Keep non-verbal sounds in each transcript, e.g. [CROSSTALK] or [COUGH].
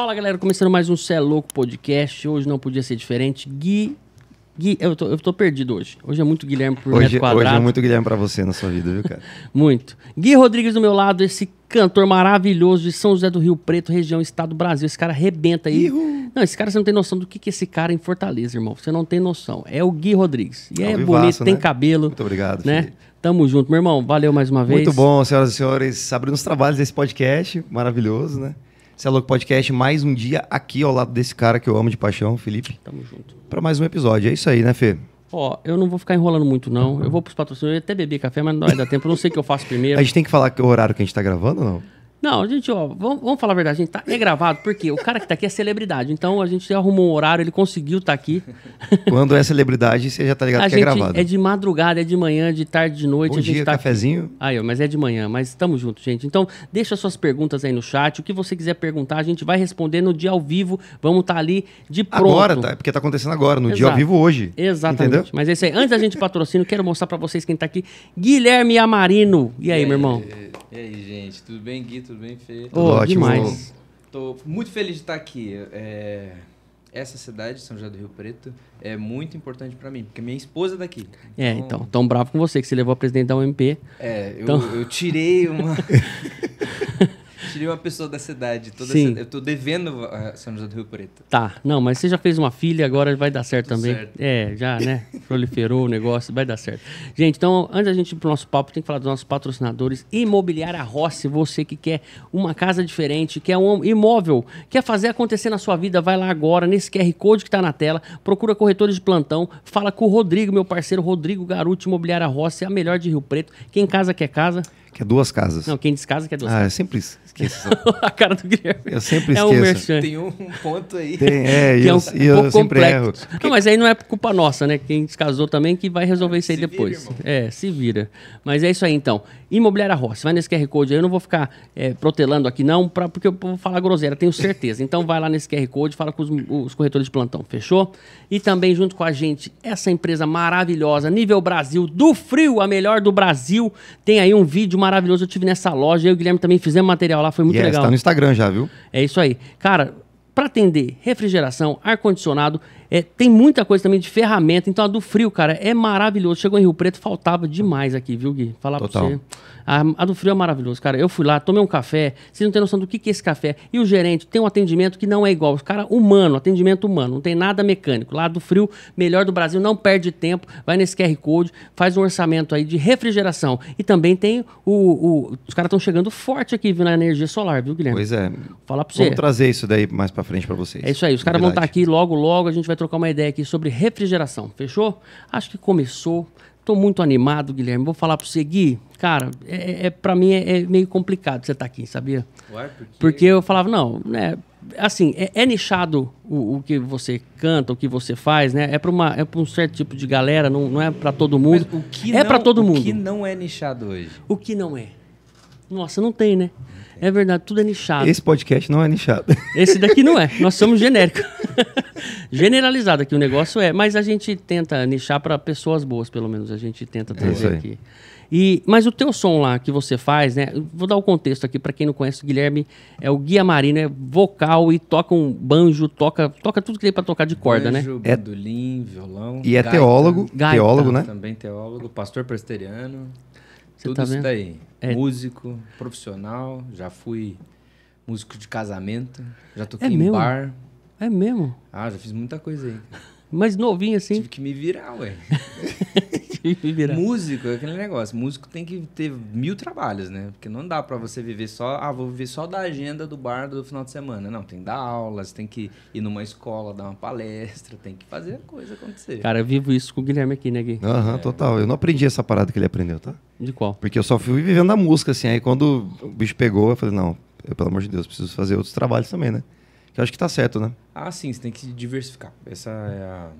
Fala galera, começando mais um Cé Louco podcast. Hoje não podia ser diferente. Gui. Gui, eu tô, eu tô perdido hoje. Hoje é muito Guilherme por hoje, metro quadrado. Hoje é muito Guilherme pra você na sua vida, viu, cara? [LAUGHS] muito. Gui Rodrigues do meu lado, esse cantor maravilhoso de São José do Rio Preto, região Estado do Brasil. Esse cara arrebenta aí. Não, esse cara você não tem noção do que, que esse cara é em Fortaleza, irmão. Você não tem noção. É o Gui Rodrigues. E é, é vivaço, bonito, né? tem cabelo. Muito obrigado, né? Tamo junto, meu irmão. Valeu mais uma vez. Muito bom, senhoras e senhores, abrindo os trabalhos desse podcast maravilhoso, né? Celo é Podcast, mais um dia aqui ao lado desse cara que eu amo de paixão, Felipe. Tamo junto. Para mais um episódio. É isso aí, né, Fê? Ó, eu não vou ficar enrolando muito, não. Eu vou pros patrocinadores, até beber café, mas não vai dar tempo. Eu não sei o que eu faço primeiro. A gente tem que falar o horário que a gente tá gravando ou não? Não, gente, ó, vamos, vamos falar a verdade, a gente tá é gravado, porque o cara que tá aqui é celebridade, então a gente arrumou um horário, ele conseguiu estar tá aqui. [LAUGHS] Quando é celebridade, você já tá ligado a que é gravado. É de madrugada, é de manhã, de tarde, de noite. Bom a gente dia, tá cafezinho. Aí, ó, mas é de manhã, mas estamos juntos, gente. Então, deixa suas perguntas aí no chat, o que você quiser perguntar, a gente vai responder no dia ao vivo, vamos estar tá ali de pronto. Agora, tá? Porque tá acontecendo agora, no Exato. dia ao vivo hoje. Exatamente. Entendeu? Mas é isso aí, antes da gente patrocínio, quero mostrar para vocês quem tá aqui, Guilherme Amarino. E aí, e aí meu irmão? E aí, gente, tudo bem, Guito? Tudo bem, Fê? Tudo ótimo. Demais. Tô muito feliz de estar aqui. É... Essa cidade, São José do Rio Preto, é muito importante para mim, porque minha esposa é daqui. É, então... É, então, tão bravo com você que você levou a presidente da UMP. É, eu, eu tirei uma. [LAUGHS] Tirei uma pessoa da cidade. Toda Sim. Essa, eu tô devendo a ah, São José do Rio Preto. Tá. Não, mas você já fez uma filha, agora vai dar certo Tudo também. Certo. É, já, né? Proliferou o negócio, vai dar certo. Gente, então, antes da gente ir pro nosso papo, tem que falar dos nossos patrocinadores. Imobiliária Rossi, você que quer uma casa diferente, quer um imóvel, quer fazer acontecer na sua vida, vai lá agora, nesse QR Code que tá na tela, procura corretores de plantão, fala com o Rodrigo, meu parceiro Rodrigo Garuti, Imobiliária Rossi, é a melhor de Rio Preto. Quem casa quer casa. Que é duas casas. Não, quem descasa que é duas ah, casas. Ah, eu sempre esqueço. [LAUGHS] a cara do Guilherme. Eu sempre é esqueço. um Tem um ponto aí. Tem, é, [LAUGHS] e é um, eu, eu, um eu sempre erro. Não, mas aí não é culpa nossa, né? Quem descasou também que vai resolver isso aí se depois. Vira, é, se vira. Mas é isso aí, então. Imobiliária Rossi, vai nesse QR Code aí. Eu não vou ficar é, protelando aqui, não, pra, porque eu vou falar groselha, tenho certeza. Então vai lá nesse QR Code, fala com os, os corretores de plantão, fechou? E também junto com a gente, essa empresa maravilhosa, nível Brasil, do frio, a melhor do Brasil. Tem aí um vídeo maravilhoso maravilhoso. Eu tive nessa loja, eu e o Guilherme também fizemos material lá, foi muito yes, tá legal. Está no Instagram já, viu? É isso aí. Cara, para atender refrigeração, ar-condicionado, é, tem muita coisa também de ferramenta. Então a do frio, cara, é maravilhoso. Chegou em Rio Preto, faltava demais aqui, viu, Gui? Falar Total. pra você. A, a, do frio é maravilhoso, cara. Eu fui lá, tomei um café. Vocês não têm noção do que, que é esse café. E o gerente tem um atendimento que não é igual. Os cara humano, atendimento humano. Não tem nada mecânico. Lá do frio, melhor do Brasil, não perde tempo. Vai nesse QR Code, faz um orçamento aí de refrigeração. E também tem o. o os caras estão chegando forte aqui, viu, na energia solar, viu, Guilherme? Pois é. Vou falar pra você. Vamos trazer isso daí mais pra frente pra vocês. É isso aí. Os caras vão estar tá aqui logo, logo. A gente vai trocar uma ideia aqui sobre refrigeração, fechou? Acho que começou. Estou muito animado, Guilherme. Vou falar para seguir, Cara, é, é, é para mim é, é, meio complicado você estar tá aqui, sabia? Ué, Porque eu falava, não, né? Assim, é, é nichado o, o, que você canta, o que você faz, né? É para uma, é para um certo tipo de galera, não, não é para todo mundo. Mas o que é para todo mundo. O que não é nichado hoje? O que não é? Nossa, não tem, né? É verdade, tudo é nichado. Esse podcast não é nichado. [LAUGHS] Esse daqui não é. Nós somos [LAUGHS] genéricos. Generalizado aqui o negócio é, mas a gente tenta nichar para pessoas boas, pelo menos a gente tenta é trazer é aqui. E, mas o teu som lá que você faz, né? Vou dar o contexto aqui para quem não conhece. O Guilherme é o guia marino, é vocal e toca um banjo, toca, toca tudo que tem para tocar de corda, né? banjo, né? É bandolim, violão. E é teólogo, gaita, teólogo, né? Também teólogo, pastor presteriano. Você tudo tá isso vendo? daí. É. Músico, profissional, já fui músico de casamento, já toquei é em mesmo? bar. É mesmo? Ah, já fiz muita coisa aí. Mas novinho assim. Tive que me virar, ué. [LAUGHS] Tive que me virar. Músico é aquele negócio. Músico tem que ter mil trabalhos, né? Porque não dá para você viver só. Ah, vou viver só da agenda do bar do final de semana. Não, tem que dar aulas, tem que ir numa escola, dar uma palestra, tem que fazer a coisa acontecer. Cara, eu vivo isso com o Guilherme aqui, né, Gui? Aham, uhum, é. total. Eu não aprendi essa parada que ele aprendeu, tá? De qual? Porque eu só fui vivendo a música, assim. Aí quando o bicho pegou, eu falei, não, eu, pelo amor de Deus, preciso fazer outros trabalhos também, né? eu acho que tá certo, né? Ah, sim, você tem que diversificar. Essa é a.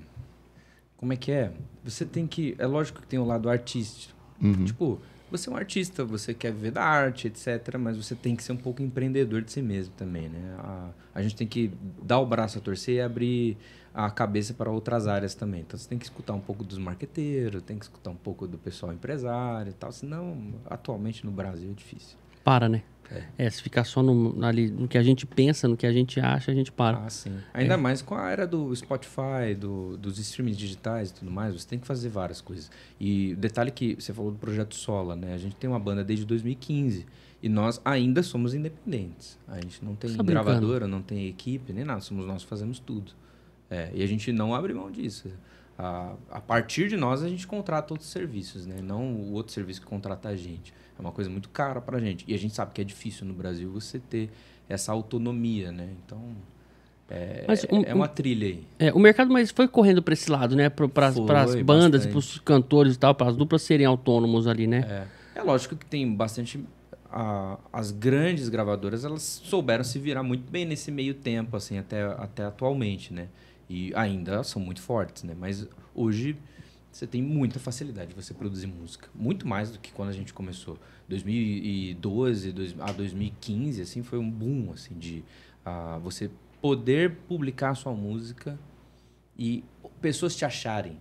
Como é que é? Você tem que. É lógico que tem o lado artístico. Uhum. Tipo, você é um artista, você quer viver da arte, etc. Mas você tem que ser um pouco empreendedor de si mesmo também, né? A, a gente tem que dar o braço a torcer e abrir a cabeça para outras áreas também. Então você tem que escutar um pouco dos marqueteiros, tem que escutar um pouco do pessoal empresário e tal. Senão, atualmente no Brasil é difícil. Para, né? É. se ficar só no, ali, no que a gente pensa, no que a gente acha, a gente para. Ah, sim. Ainda é. mais com a era do Spotify, do, dos streams digitais e tudo mais, você tem que fazer várias coisas. E o detalhe que você falou do projeto Sola, né? A gente tem uma banda desde 2015 e nós ainda somos independentes. A gente não tem gravadora, não tem equipe, nem nada. Somos nós fazemos tudo. É, e a gente não abre mão disso. A, a partir de nós, a gente contrata outros serviços, né? Não o outro serviço que contrata a gente. É uma coisa muito cara para a gente. E a gente sabe que é difícil no Brasil você ter essa autonomia, né? Então, é, é um, é uma trilha aí. É, o mercado mais foi correndo para esse lado, né? Para as bandas, para os cantores e tal, para as duplas serem autônomos ali, né? É, é lógico que tem bastante... A, as grandes gravadoras, elas souberam se virar muito bem nesse meio tempo, assim, até, até atualmente, né? E ainda são muito fortes, né? Mas hoje você tem muita facilidade de você produzir música. Muito mais do que quando a gente começou. 2012 dois, a ah, 2015, assim, foi um boom, assim, de uh, você poder publicar sua música e pessoas te acharem.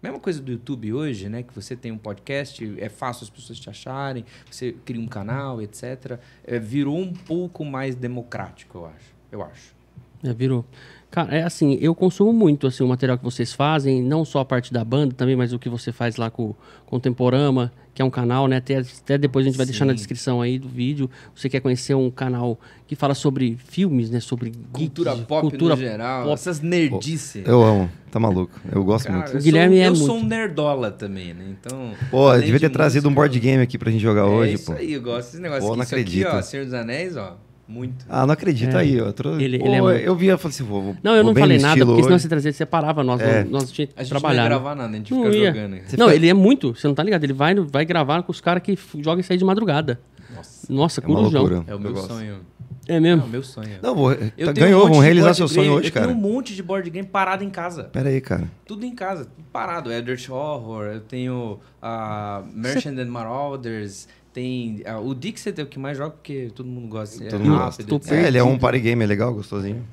Mesma coisa do YouTube hoje, né? Que você tem um podcast, é fácil as pessoas te acharem, você cria um canal, etc. É, virou um pouco mais democrático, eu acho. Eu acho. É, virou. Cara, é assim, eu consumo muito assim, o material que vocês fazem, não só a parte da banda também, mas o que você faz lá com o Contemporama, que é um canal, né? Até, até depois a gente vai Sim. deixar na descrição aí do vídeo. Você quer conhecer um canal que fala sobre filmes, né? Sobre cultura geeks, pop cultura no geral, pop. essas nerdices. Eu amo, tá maluco. Eu gosto Cara, muito. o Guilherme sou, é eu muito. Eu sou um nerdola também, né? Então. Pô, devia ter trazido um board game aqui pra gente jogar é hoje, isso pô. Isso aí, eu gosto desse negócio. Pô, não acredito. Aqui, ó, Senhor dos Anéis, ó. Muito. Ah, não acredito é. aí. eu Ele, Pô, ele é Eu via e falei assim, vou, vou Não, eu não falei nada, porque hoje. senão se trazer, separava nós. É. Nós, nós a gente não ia gravar nada, a gente não ia. jogando. não, fica... ele é muito, você não tá ligado. Ele vai, vai gravar com os caras que jogam e saem de madrugada. Nossa, Nossa é corujão. É o meu sonho. É mesmo? o meu sonho. Não, vou, tá, ganhou, um vamos realizar seu sonho hoje, cara. Eu tenho um monte de board game parado em casa. Pera aí, cara. Tudo em casa, tudo parado. É Dirt Horror, eu tenho uh, Merchant and Marauders, tem. Ah, o Dixit é o que mais joga, porque todo mundo gosta. é rápido, É, ele é um party game, é legal, gostosinho.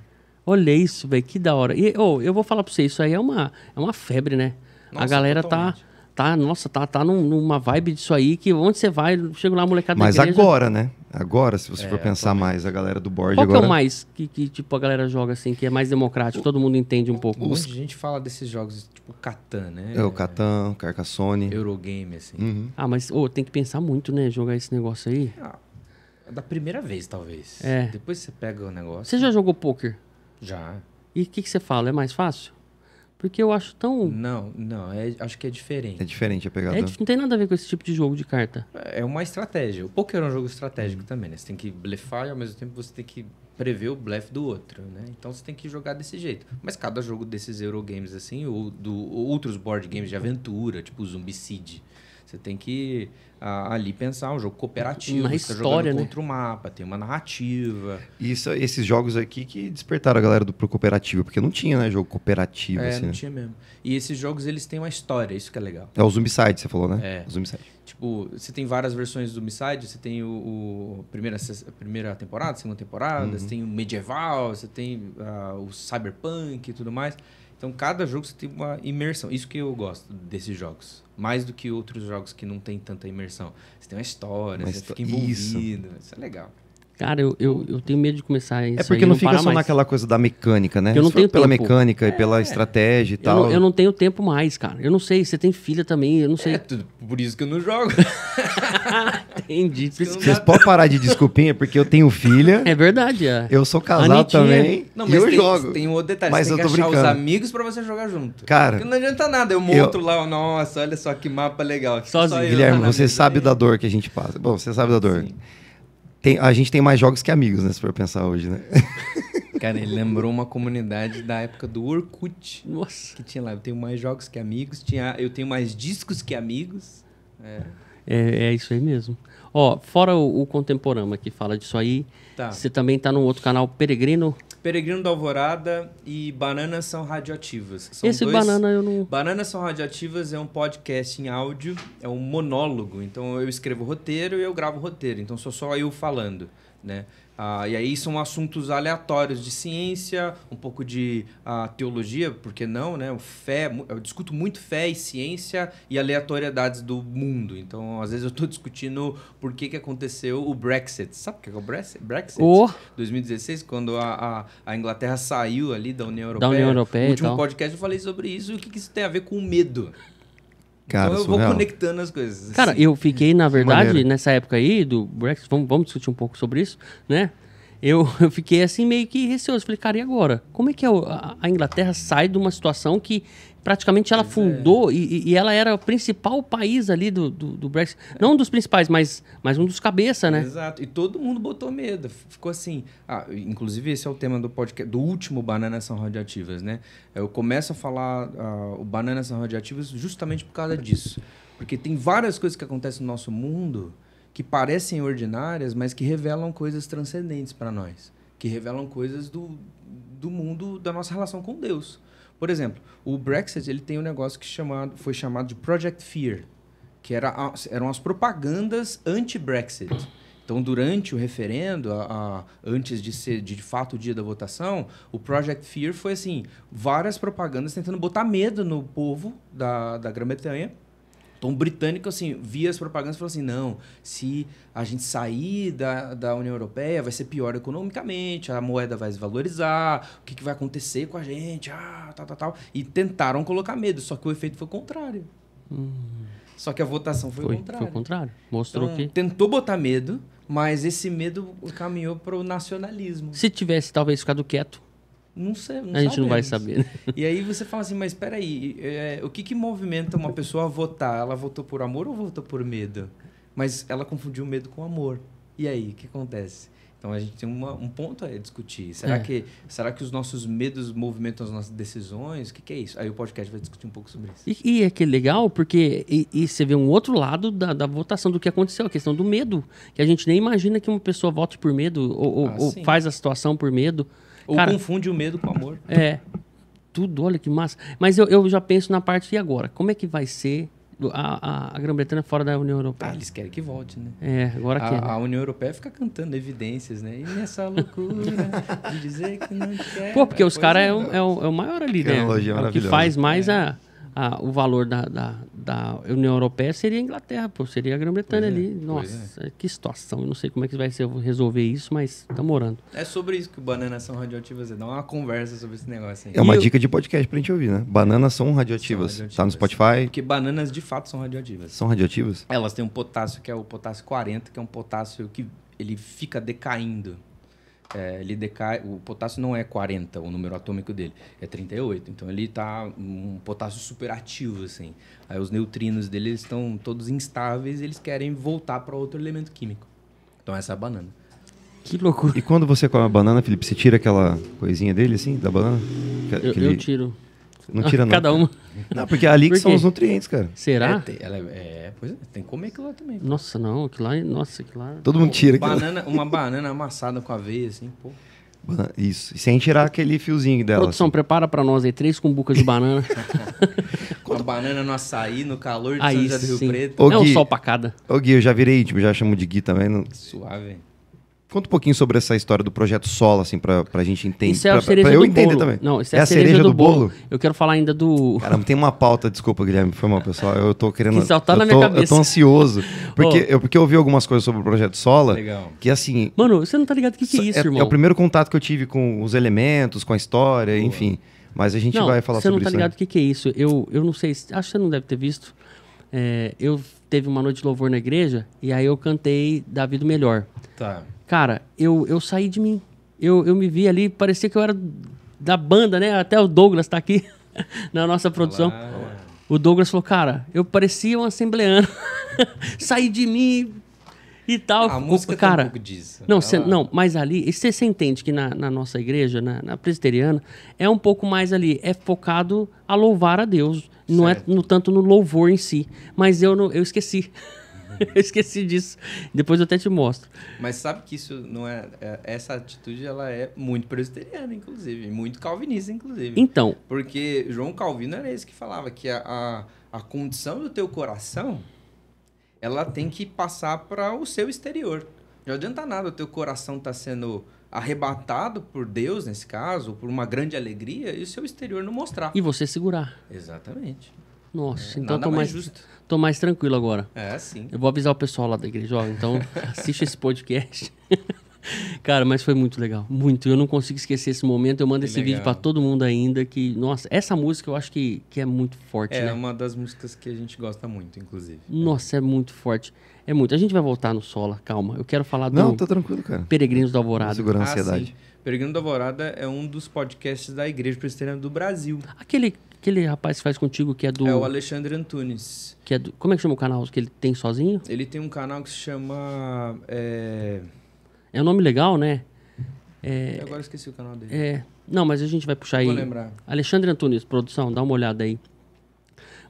Olha isso, velho, que da hora. E oh, eu vou falar pra você, isso aí é uma, é uma febre, né? Nossa, a galera tá, totalmente. tá. Tá, nossa, tá, tá num, numa vibe disso aí que onde você vai, chega lá, molecada. Mas igreja, agora, né? Agora, se você é, for pensar também. mais, a galera do board Qual agora... Qual é o mais que, que, tipo, a galera joga assim, que é mais democrático? O... Todo mundo entende um pouco. Os... a gente fala desses jogos, tipo Catan, né? É, o Catan, Carcassonne. Eurogame, assim. Uhum. Ah, mas oh, tem que pensar muito, né? Jogar esse negócio aí. Ah, da primeira vez, talvez. É. Depois você pega o negócio. Você já jogou poker? Já. E o que, que você fala? É mais fácil? Porque eu acho tão. Não, não, é, acho que é diferente. É diferente a pegada. É, não tem nada a ver com esse tipo de jogo de carta. É uma estratégia. O poker é um jogo estratégico uhum. também, né? Você tem que blefar e ao mesmo tempo você tem que prever o blefe do outro, né? Então você tem que jogar desse jeito. Mas cada jogo desses Eurogames assim, ou do outros board games de aventura, tipo o Zumbicide, você tem que ah, ali pensar um jogo cooperativo, na você tá história, tá né? contra o mapa, tem uma narrativa. Isso, esses jogos aqui que despertaram a galera do pro cooperativo, porque não tinha, né, jogo cooperativo. É, assim, não né? tinha mesmo. E esses jogos eles têm uma história, isso que é legal. É o Zombicide, você falou, né? É. O Zombicide. Tipo, você tem várias versões do Zombicide, você tem o, o primeira, primeira temporada, segunda temporada, uhum. você tem o medieval, você tem uh, o cyberpunk e tudo mais. Então, cada jogo você tem uma imersão. Isso que eu gosto desses jogos. Mais do que outros jogos que não tem tanta imersão. Você tem uma história, uma você histó... fica envolvido. Isso. isso é legal. Cara, eu, eu, eu, tenho medo de começar é isso. É porque não, não fica só mais. naquela coisa da mecânica, né? Eu não tenho tenho pela tempo. mecânica é. e pela é. estratégia e eu tal. Não, eu não tenho tempo mais, cara. Eu não sei, você tem filha também, eu não sei. É, por isso que eu não jogo. [LAUGHS] Entendi. Vocês podem parar de desculpinha, porque eu tenho filha. É verdade, é. Eu sou casado também. Não, mas eu tem, jogo. Tem um outro detalhe, mas você tem eu tô achar brincando. os amigos pra você jogar junto. Cara. Porque não adianta nada, é eu monto eu... lá, nossa, olha só que mapa legal. Sozinho. Só Guilherme, né? você sabe da dor que a gente passa. Bom, você sabe da dor. Sim. Tem, a gente tem mais jogos que amigos, né? Se for pensar hoje, né? [LAUGHS] Cara, ele lembrou uma comunidade da época do Orkut. Nossa. Que tinha lá. Eu tenho mais jogos que amigos. Tinha, eu tenho mais discos que amigos. É. É, é isso aí mesmo. Ó, fora o, o Contemporama que fala disso aí, tá. você também tá no outro canal Peregrino. Peregrino da Alvorada e Bananas São Radioativas. São Esse dois... Banana eu não. Bananas São Radioativas é um podcast em áudio, é um monólogo. Então eu escrevo roteiro e eu gravo roteiro. Então sou só eu falando, né? Ah, e aí são assuntos aleatórios de ciência, um pouco de ah, teologia, porque não, né? Fé, eu discuto muito fé e ciência e aleatoriedades do mundo. Então, às vezes eu estou discutindo por que, que aconteceu o Brexit. Sabe o que é o Brexit? Brexit? Oh. 2016, quando a, a, a, Inglaterra saiu ali da União Europeia. Da União Europeia. No último podcast eu falei sobre isso e o que, que isso tem a ver com o medo. Cara, então eu surreal. vou conectando as coisas. Assim. Cara, assim. eu fiquei, na verdade, nessa época aí do Brexit, vamos, vamos discutir um pouco sobre isso, né? Eu, [LAUGHS] eu fiquei assim meio que receoso. Falei, cara, e agora? Como é que é a, a Inglaterra sai de uma situação que praticamente ela pois é. fundou é. e, e, ela era o principal país ali do, do, do Brexit. É. Não um dos principais, mas, mas um dos cabeça, né? Exato. E todo mundo botou medo. Ficou assim. Ah, inclusive, esse é o tema do podcast, do último Bananas São Radioativas, né? Eu começo a falar ah, o Bananas São Radioativas justamente por causa disso. Porque tem várias coisas que acontecem no nosso mundo que parecem ordinárias, mas que revelam coisas transcendentes para nós. Que revelam coisas do, do mundo, da nossa relação com Deus. Por exemplo, o Brexit ele tem um negócio que chamado, foi chamado de Project Fear, que era, eram as propagandas anti-Brexit. Então, durante o referendo, a, a, antes de ser de, de fato o dia da votação, o Project Fear foi assim: várias propagandas tentando botar medo no povo da, da Grã-Bretanha então, o britânico, assim, via as propagandas e falou assim: não, se a gente sair da, da União Europeia, vai ser pior economicamente, a moeda vai desvalorizar, o que, que vai acontecer com a gente, ah, tal, tal, tal. E tentaram colocar medo, só que o efeito foi contrário. Hum. Só que a votação foi, foi contrário. Foi o contrário. Mostrou então, que. Tentou botar medo, mas esse medo caminhou para o nacionalismo. Se tivesse talvez ficado quieto, não, sei, não A gente não vai saber. Né? E aí você fala assim, mas espera aí, é, o que, que movimenta uma pessoa a votar? Ela votou por amor ou votou por medo? Mas ela confundiu medo com amor. E aí, o que acontece? Então a gente tem uma, um ponto a discutir. Será, é. que, será que os nossos medos movimentam as nossas decisões? O que, que é isso? Aí o podcast vai discutir um pouco sobre isso. E, e é que legal, porque e, e você vê um outro lado da, da, votação do que aconteceu, a questão do medo. Que a gente nem imagina que uma pessoa vote por medo ou, ou, ah, ou faz a situação por medo. Ou Cara, confunde o medo com o amor. É. Tudo, olha que massa. Mas eu, eu já penso na parte de agora. Como é que vai ser a, a, a Grã-Bretanha fora da União Europeia. Ah, eles querem que volte, né? É, agora a, Né? A União Europeia fica cantando evidências, né? E nessa loucura de dizer que não quer. Pô, porque os caras é, é, é, é, o maior ali, que né? É o que faz mais é. a a, o valor da, da, da, União Europeia seria a Inglaterra, pô, seria a Grã-Bretanha é, ali. É. Nossa, é. que situação. Eu não sei como é que vai ser resolver isso, mas tá morando. É sobre isso que bananas são radioativas. É, dá uma conversa sobre esse negócio aí. É uma e dica eu... de podcast pra gente ouvir, né? Bananas são radioativas. São radioativas. Tá no Spotify. Porque bananas de fato são radioativas. São radioativas? Elas têm um potássio que é o potássio 40, que é um potássio que ele fica decaindo é, ele decai, o potássio não é 40, o número atômico dele, é 38. Então ele está um potássio superativo assim. Aí os neutrinos dele estão todos instáveis, e eles querem voltar para outro elemento químico. Então essa é a banana. Que loucura. E quando você come a banana, Felipe, você tira aquela coisinha dele assim, da banana? Eu, Aquele... eu tiro. Não tira [LAUGHS] não. Cada uma. Não, porque é ali que são os nutrientes, cara. Será? É, tem, ela é, é, pois é, tem que comer aquilo lá também. Nossa, não, aquilo lá, é, nossa, aquilo lá. É- Todo mundo tira aquilo. Banana, uma banana amassada com aveia, assim, pô. Isso. E sem tirar aquele fiozinho dela. Produção, assim. prepara pra nós aí três cumbucas de banana. [LAUGHS] quando banana no açaí, no calor de São aí José do Rio sim. Preto. Ô, É Gui. sol pra cada. Ô, Gui, eu já virei tipo já chamo de Gui também. não- Suave. Conta um pouquinho sobre essa história do projeto Sola, assim, pra, pra gente entender. Isso é a cereja pra, pra eu do entender bolo. também. Não, isso é, é a cereja, cereja do, do bolo. bolo. Eu quero falar ainda do. [LAUGHS] Caramba, tem uma pauta, desculpa, Guilherme. Foi mal, pessoal. Eu tô querendo. Que tá eu na tô, minha cabeça. Eu tô ansioso. Porque, oh. eu, porque eu ouvi algumas coisas sobre o projeto Sola. Legal. Que assim. Mano, você não tá ligado o que, que é, é isso, é, irmão? É o primeiro contato que eu tive com os elementos, com a história, Boa. enfim. Mas a gente não, vai falar sobre isso. Você não tá isso, ligado o né? que, que é isso? Eu, eu não sei. Acho que você não deve ter visto. É, eu teve uma noite de louvor na igreja e aí eu cantei Davi do Melhor. Tá. Cara, eu, eu saí de mim. Eu, eu me vi ali, parecia que eu era da banda, né? Até o Douglas tá aqui [LAUGHS] na nossa produção. Olá. O Douglas falou, cara, eu parecia um assembleano. [LAUGHS] saí de mim e tal. A música cara, tem um disso. Né? Não, cê, não mas ali, você entende que na, na, nossa igreja, na, na presbiteriana, é um pouco mais ali, é focado a louvar a Deus. Certo. Não é no, tanto no louvor em si. Mas eu, eu esqueci. [LAUGHS] [LAUGHS] eu esqueci disso. Depois eu até te mostro. Mas sabe que isso não é, é. Essa atitude ela é muito presbiteriana, inclusive. Muito calvinista, inclusive. Então. Porque João Calvino era esse que falava que a, a, a condição do teu coração ela tem que passar para o seu exterior. Não adianta nada o teu coração estar tá sendo arrebatado por Deus, nesse caso, por uma grande alegria, e o seu exterior não mostrar. E você segurar. Exatamente. Nossa, é, então nada mais, mais justo. Tô mais tranquilo agora. É, sim. Eu vou avisar o pessoal lá da igreja, ó, então [LAUGHS] assiste esse podcast. [LAUGHS] Cara, mas foi muito legal, muito. Eu não consigo esquecer esse momento. Eu mando que esse legal. vídeo para todo mundo ainda que, nossa, essa música eu acho que, que é muito forte, É né? uma das músicas que a gente gosta muito, inclusive. Nossa, é muito forte. É muito. A gente vai voltar no Sola, calma. Eu quero falar do Não, tá tranquilo, cara. Peregrinos do Alvorada. Segurar a ah, ansiedade. Ah, Peregrino da Alvorada é um dos podcasts da Igreja Presbiteriana do Brasil. Aquele, aquele rapaz que faz contigo que é do. É o Alexandre Antunes. Que é do, como é que chama o canal que ele tem sozinho? Ele tem um canal que se chama. É, é um nome legal, né? É, agora esqueci o canal dele. É, não, mas a gente vai puxar Vou aí. Vou lembrar. Alexandre Antunes, produção, dá uma olhada aí.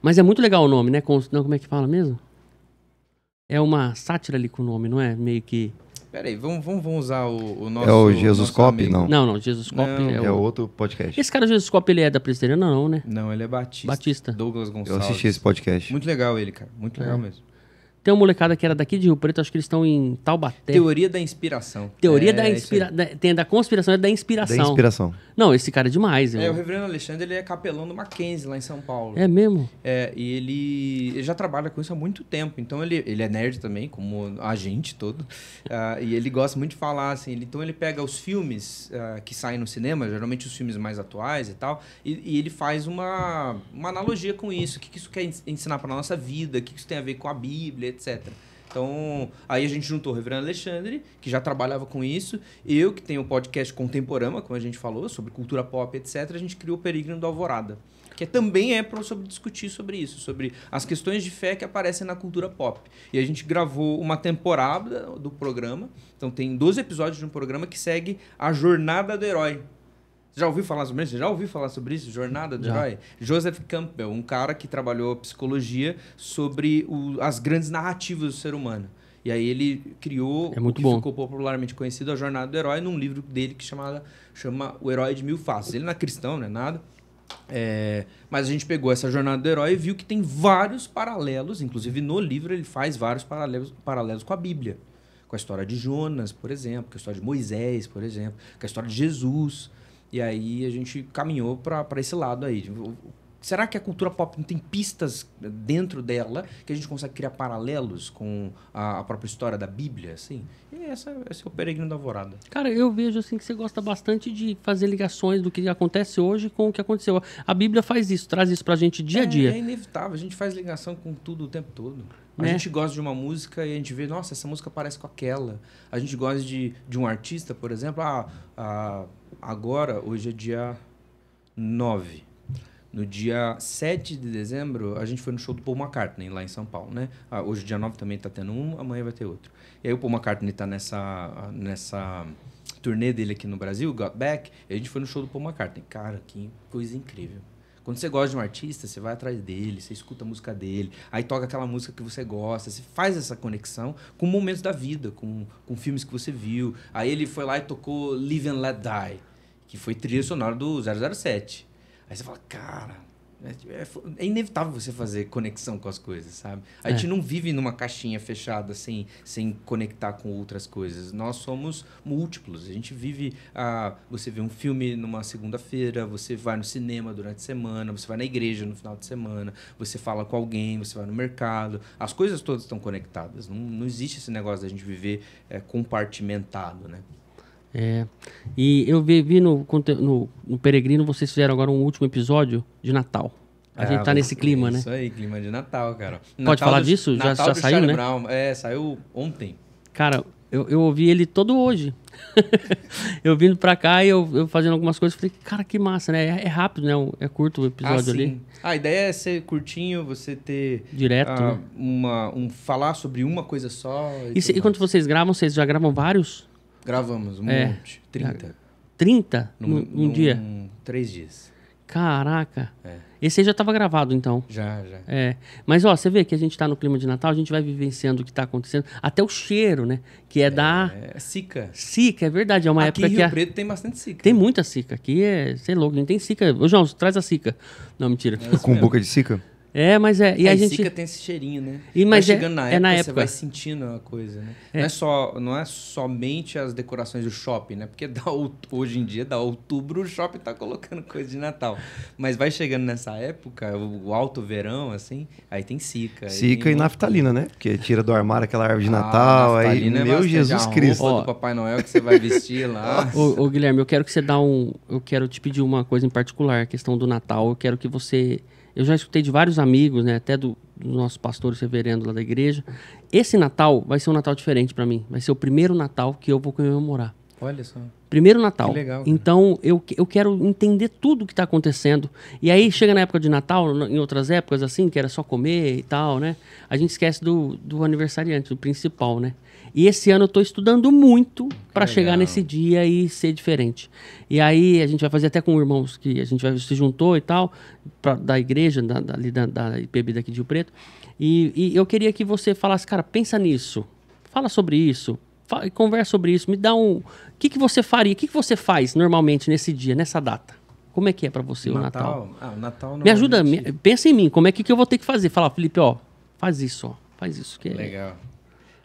Mas é muito legal o nome, né? Com, não, como é que fala mesmo? É uma sátira ali com o nome, não é? Meio que. Peraí, vamos, vamos, vamos usar o, o nosso. É o Jesus Cop? Não. Não, não, Jesus Cop é, é, o... É outro podcast. Esse cara, Jesus Cop, ele é da Presbiteriana, não, né? Não, ele é Batista. Batista. Douglas Gonçalves. Eu assisti esse podcast. Muito legal ele, cara. Muito é. legal é. mesmo. Tem uma molecada que era daqui de Rio Preto, acho que eles estão em Taubaté. Teoria da inspiração. Teoria é, da inspiração. Tem da conspiração, é da inspiração. Da inspiração. Não, esse cara é demais. É, eu... É, o reverendo Alexandre ele é capelão do Mackenzie, lá em São Paulo. É mesmo? É, e ele, ele já trabalha com isso há muito tempo. Então ele, ele é nerd também, como a gente todo. uh, [LAUGHS] e ele gosta muito de falar, assim. Ele, então ele pega os filmes uh, que saem no cinema, geralmente os filmes mais atuais e tal, e, e ele faz uma, uma analogia com isso. O que, que isso quer ensinar para nossa vida, o que, que isso tem a ver com a Bíblia etc. Então, aí a gente juntou o Reverendo Alexandre, que já trabalhava com isso, eu, que tenho o podcast Contemporama, como a gente falou, sobre cultura pop, etc. A gente criou o Peregrino do Alvorada, que também é para sobre discutir sobre isso, sobre as questões de fé que aparecem na cultura pop. E a gente gravou uma temporada do programa, então tem 12 episódios de um programa que segue a jornada do herói, já ouviu falar sobre isso? Já ouviu falar sobre isso? Jornada do Herói? Joseph Campbell, um cara que trabalhou psicologia sobre o, as grandes narrativas do ser humano. E aí ele criou é o que bom. ficou popularmente conhecido a Jornada do Herói num livro dele que chamada, chama O Herói de Mil Faces. Ele não é cristão, não é nada. É, mas a gente pegou essa jornada do herói e viu que tem vários paralelos, inclusive no livro ele faz vários paralelos, paralelos com a Bíblia. Com a história de Jonas, por exemplo, com a história de Moisés, por exemplo, com a história de Jesus. E aí a gente caminhou para esse lado aí. Será que a cultura pop não tem pistas dentro dela que a gente consegue criar paralelos com a, própria história da Bíblia, assim? E essa, esse é o peregrino da Alvorada. Cara, eu vejo assim que você gosta bastante de fazer ligações do que acontece hoje com o que aconteceu. A Bíblia faz isso, traz isso pra gente dia é, a dia. É inevitável, a gente faz ligação com tudo o tempo todo. A né? gente gosta de uma música e a gente vê, nossa, essa música parece com aquela. A gente gosta de, de um artista, por exemplo, a... ah, ah agora, hoje é dia 9. No dia 7 de dezembro, a gente foi no show do Paul McCartney, lá em São Paulo, né? Ah, hoje, dia 9, também está tendo um, amanhã vai ter outro. E aí o Paul McCartney está nessa, nessa turnê dele aqui no Brasil, Got Back, e a gente foi no show do Paul McCartney. Cara, que coisa incrível. Quando você gosta de um artista, você vai atrás dele, você escuta a música dele, aí toca aquela música que você gosta, você faz essa conexão com momentos da vida, com, com filmes que você viu. Aí ele foi lá e tocou Live and Let Die que foi trilha sonora do 007. Aí você fala, cara, é, é, é inevitável você fazer conexão com as coisas, sabe? A é. gente não vive numa caixinha fechada sem, sem conectar com outras coisas. Nós somos múltiplos. A gente vive. Ah, você vê um filme numa segunda-feira, você vai no cinema durante a semana, você vai na igreja no final de semana, você fala com alguém, você vai no mercado. As coisas todas estão conectadas. Não, não existe esse negócio da gente viver é, compartimentado, né? É. E eu vi, vi no, no, no, Peregrino, vocês fizeram agora um último episódio de Natal. A é, gente ah, tá nesse é clima, isso né? Isso aí, clima de Natal, cara. Natal Pode falar do, disso? Natal já, já saiu, Charlie né? Brown. É, saiu ontem. Cara, eu, eu ouvi ele todo hoje. [LAUGHS] eu vindo pra cá e eu, eu, fazendo algumas coisas, falei, cara, que massa, né? É, é rápido, né? É curto o episódio ah, ali. Ah, a ideia é ser curtinho, você ter. Direto. Ah, uma, um, falar sobre uma coisa só. E, e, se, e quando vocês gravam, vocês já gravam vários? Gravamos um é, monte. 30. 30? Num, num, dia? três dias. Caraca. É. Esse aí já estava gravado, então. Já, já. É. Mas, ó, você vê que a gente está no clima de Natal, a gente vai vivenciando o que está acontecendo. Até o cheiro, né? Que é, é da... É sica. Sica, é verdade. É uma aqui época Rio que... Preto a... tem bastante sica. Tem muita sica. Aqui é... Sei louco, não tem sica. Ô, João, traz a sica. Não, mentira. É Com boca de sica? É, mas é. E é, a, a gente tem esse cheirinho, né? E, mas é, chegando é, na, época, é na época, você vai sentindo a coisa, né? É. Não, é só, não é somente as decorações do shopping, né? Porque dá, hoje em dia, da outubro, o shopping tá colocando coisa de Natal. Mas vai chegando nessa época, o alto verão, assim, aí tem cica. Cica e naftalina, né? Porque tira do armário aquela árvore de ah, Natal. Ah, aí, é meu Jesus Cristo. Ó, do Papai Noel que você vai vestir lá. [LAUGHS] ô, ô, Guilherme, eu quero que você dá um. Eu quero te pedir uma coisa em particular, a questão do Natal. Eu quero que você eu já escutei de vários amigos, né, até do, dos nossos pastores reverendo lá da igreja. Esse Natal vai ser um Natal diferente para mim. Vai ser o primeiro Natal que eu vou comemorar. Olha só. Primeiro Natal. Que legal, cara. então eu, eu quero entender tudo o que está acontecendo. E aí chega na época de Natal, em outras épocas assim, que era só comer e tal, né? A gente esquece do, do aniversariante, do principal, né? E esse ano eu estou estudando muito para chegar nesse dia e ser diferente. E aí a gente vai fazer até com irmãos que a gente vai, se juntou e tal, pra, da igreja, da, da, da IPB daqui de Rio Preto. E, e, eu queria que você falasse, cara, pensa nisso, fala sobre isso, fala, conversa sobre isso, me dá um. O que, que você faria, o que, que você faz normalmente nesse dia, nessa data? Como é que é para você Natal, o Natal? Ah, o Natal Me ajuda, me, pensa em mim, como é que, que eu vou ter que fazer? Fala, Felipe, ó, faz isso, ó, faz isso. Que é Legal. É,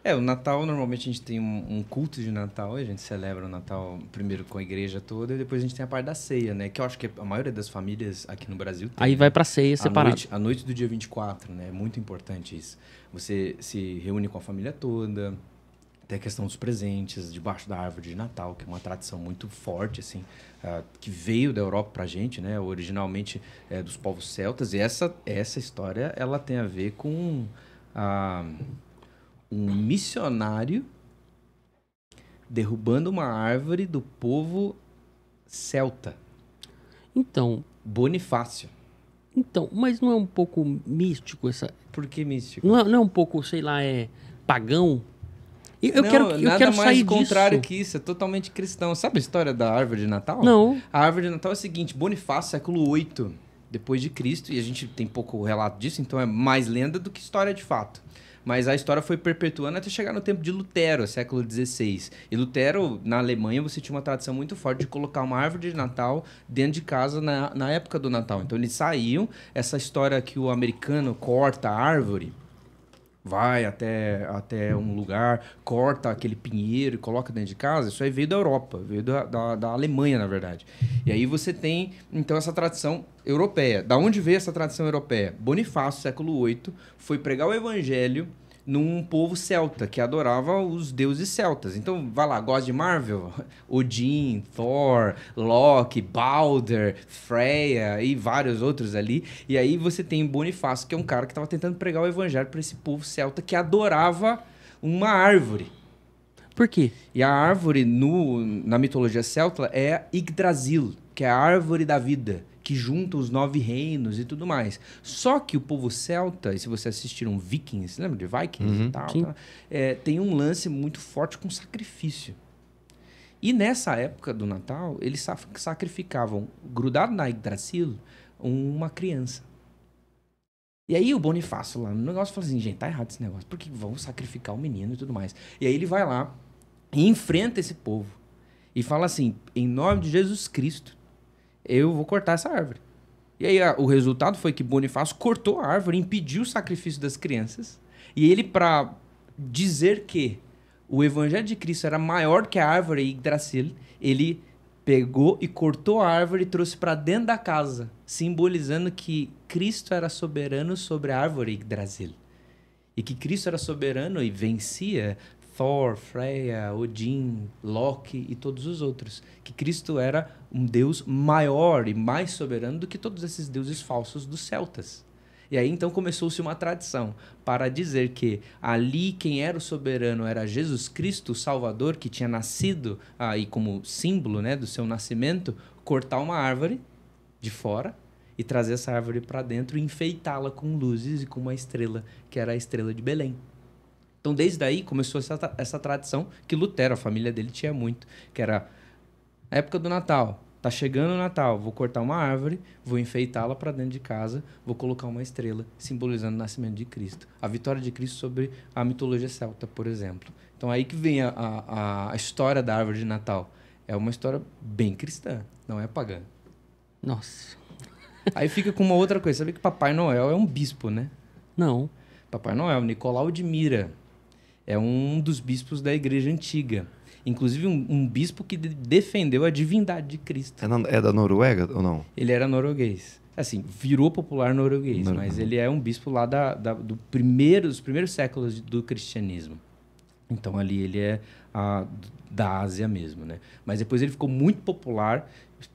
é, o Natal, normalmente a gente tem um, um, culto de Natal, a gente celebra o Natal primeiro com a igreja toda e depois a gente tem a parte da ceia, né? Que eu acho que a maioria das famílias aqui no Brasil tem. Aí vai pra ceia né? separada. Noite, a noite do dia 24, né? É muito importante isso. Você se reúne com a família toda, tem a questão dos presentes, debaixo da árvore de Natal, que é uma tradição muito forte, assim, uh, que veio da Europa pra gente, né? Originalmente é, dos povos celtas. E essa, essa história, ela tem a ver com. Uh, um missionário derrubando uma árvore do povo celta. Então. Bonifácio. Então, mas não é um pouco místico essa. Por que místico? Não é, não é um pouco, sei lá, é pagão? Eu, não, quero, eu nada quero mais sair contrário disso. que isso, é totalmente cristão. Sabe a história da árvore de Natal? Não. A árvore de Natal é a seguinte: Bonifácio, século 8 depois de Cristo, e a gente tem pouco relato disso, então é mais lenda do que história de fato. Mas a história foi perpetuando até chegar no tempo de Lutero, século XVI. E Lutero, na Alemanha, você tinha uma tradição muito forte de colocar uma árvore de Natal dentro de casa na, na época do Natal. Então eles saíam, essa história que o americano corta a árvore vai até, até um uhum. lugar, corta aquele pinheiro e coloca dentro de casa, isso aí veio da Europa, veio da, da, da, Alemanha, na verdade. E aí você tem, então, essa tradição europeia. Da onde veio essa tradição europeia? Bonifácio, século VIII, foi pregar o evangelho num povo celta que adorava os deuses celtas. Então, vai lá, gosta de Marvel? [LAUGHS] Odin, Thor, Loki, Balder, Freya e vários outros ali. E aí você tem Bonifácio, que é um cara que estava tentando pregar o evangelho para esse povo celta que adorava uma árvore. Por quê? E a árvore no, na mitologia celta é Yggdrasil, que é a árvore da vida que junta os nove reinos e tudo mais. Só que o povo celta, e se você assistir um Vikings, lembra de Vikings uhum, e tal, é, tem um lance muito forte com sacrifício. E nessa época do Natal, eles sacrificavam, grudado na Yggdrasil, uma criança. E aí o Bonifácio lá no negócio fala assim, gente, tá errado esse negócio, porque vão sacrificar o menino e tudo mais. E aí ele vai lá e enfrenta esse povo. E fala assim, em nome de Jesus Cristo, eu vou cortar essa árvore. E aí a, o resultado foi que Bonifácio cortou a árvore, impediu o sacrifício das crianças. E ele, para dizer que o evangelho de Cristo era maior que a árvore e Yggdrasil, ele pegou e cortou a árvore e trouxe para dentro da casa, simbolizando que Cristo era soberano sobre a árvore Yggdrasil. E que Cristo era soberano e vencia Thor, Freya, Odin, Loki e todos os outros. Que Cristo era um deus maior e mais soberano do que todos esses deuses falsos dos celtas. E aí então começou-se uma tradição para dizer que ali quem era o soberano era Jesus Cristo, o Salvador, que tinha nascido aí como símbolo né, do seu nascimento, cortar uma árvore de fora e trazer essa árvore para dentro e enfeitá-la com luzes e com uma estrela, que era a estrela de Belém. Então desde aí começou essa, essa tradição que Lutero, a família dele, tinha muito, que era época do Natal, Tá chegando o Natal, vou cortar uma árvore, vou enfeitá-la para dentro de casa, vou colocar uma estrela simbolizando o nascimento de Cristo. A vitória de Cristo sobre a mitologia celta, por exemplo. Então aí que vem a, a, a história da árvore de Natal. É uma história bem cristã, não é pagã. Nossa. Aí fica com uma outra coisa. Sabe que Papai Noel é um bispo, né? Não. Papai Noel, Nicolau de Mira, é um dos bispos da igreja antiga. Inclusive, um, um bispo que de defendeu a divindade de Cristo. É, na, é, da Noruega ou não? Ele era norueguês. Assim, virou popular norueguês, Nor mas ele é um bispo lá da, da, do primeiro, dos primeiros séculos do cristianismo. Então, ali ele é a, da Ásia mesmo, né? Mas depois ele ficou muito popular,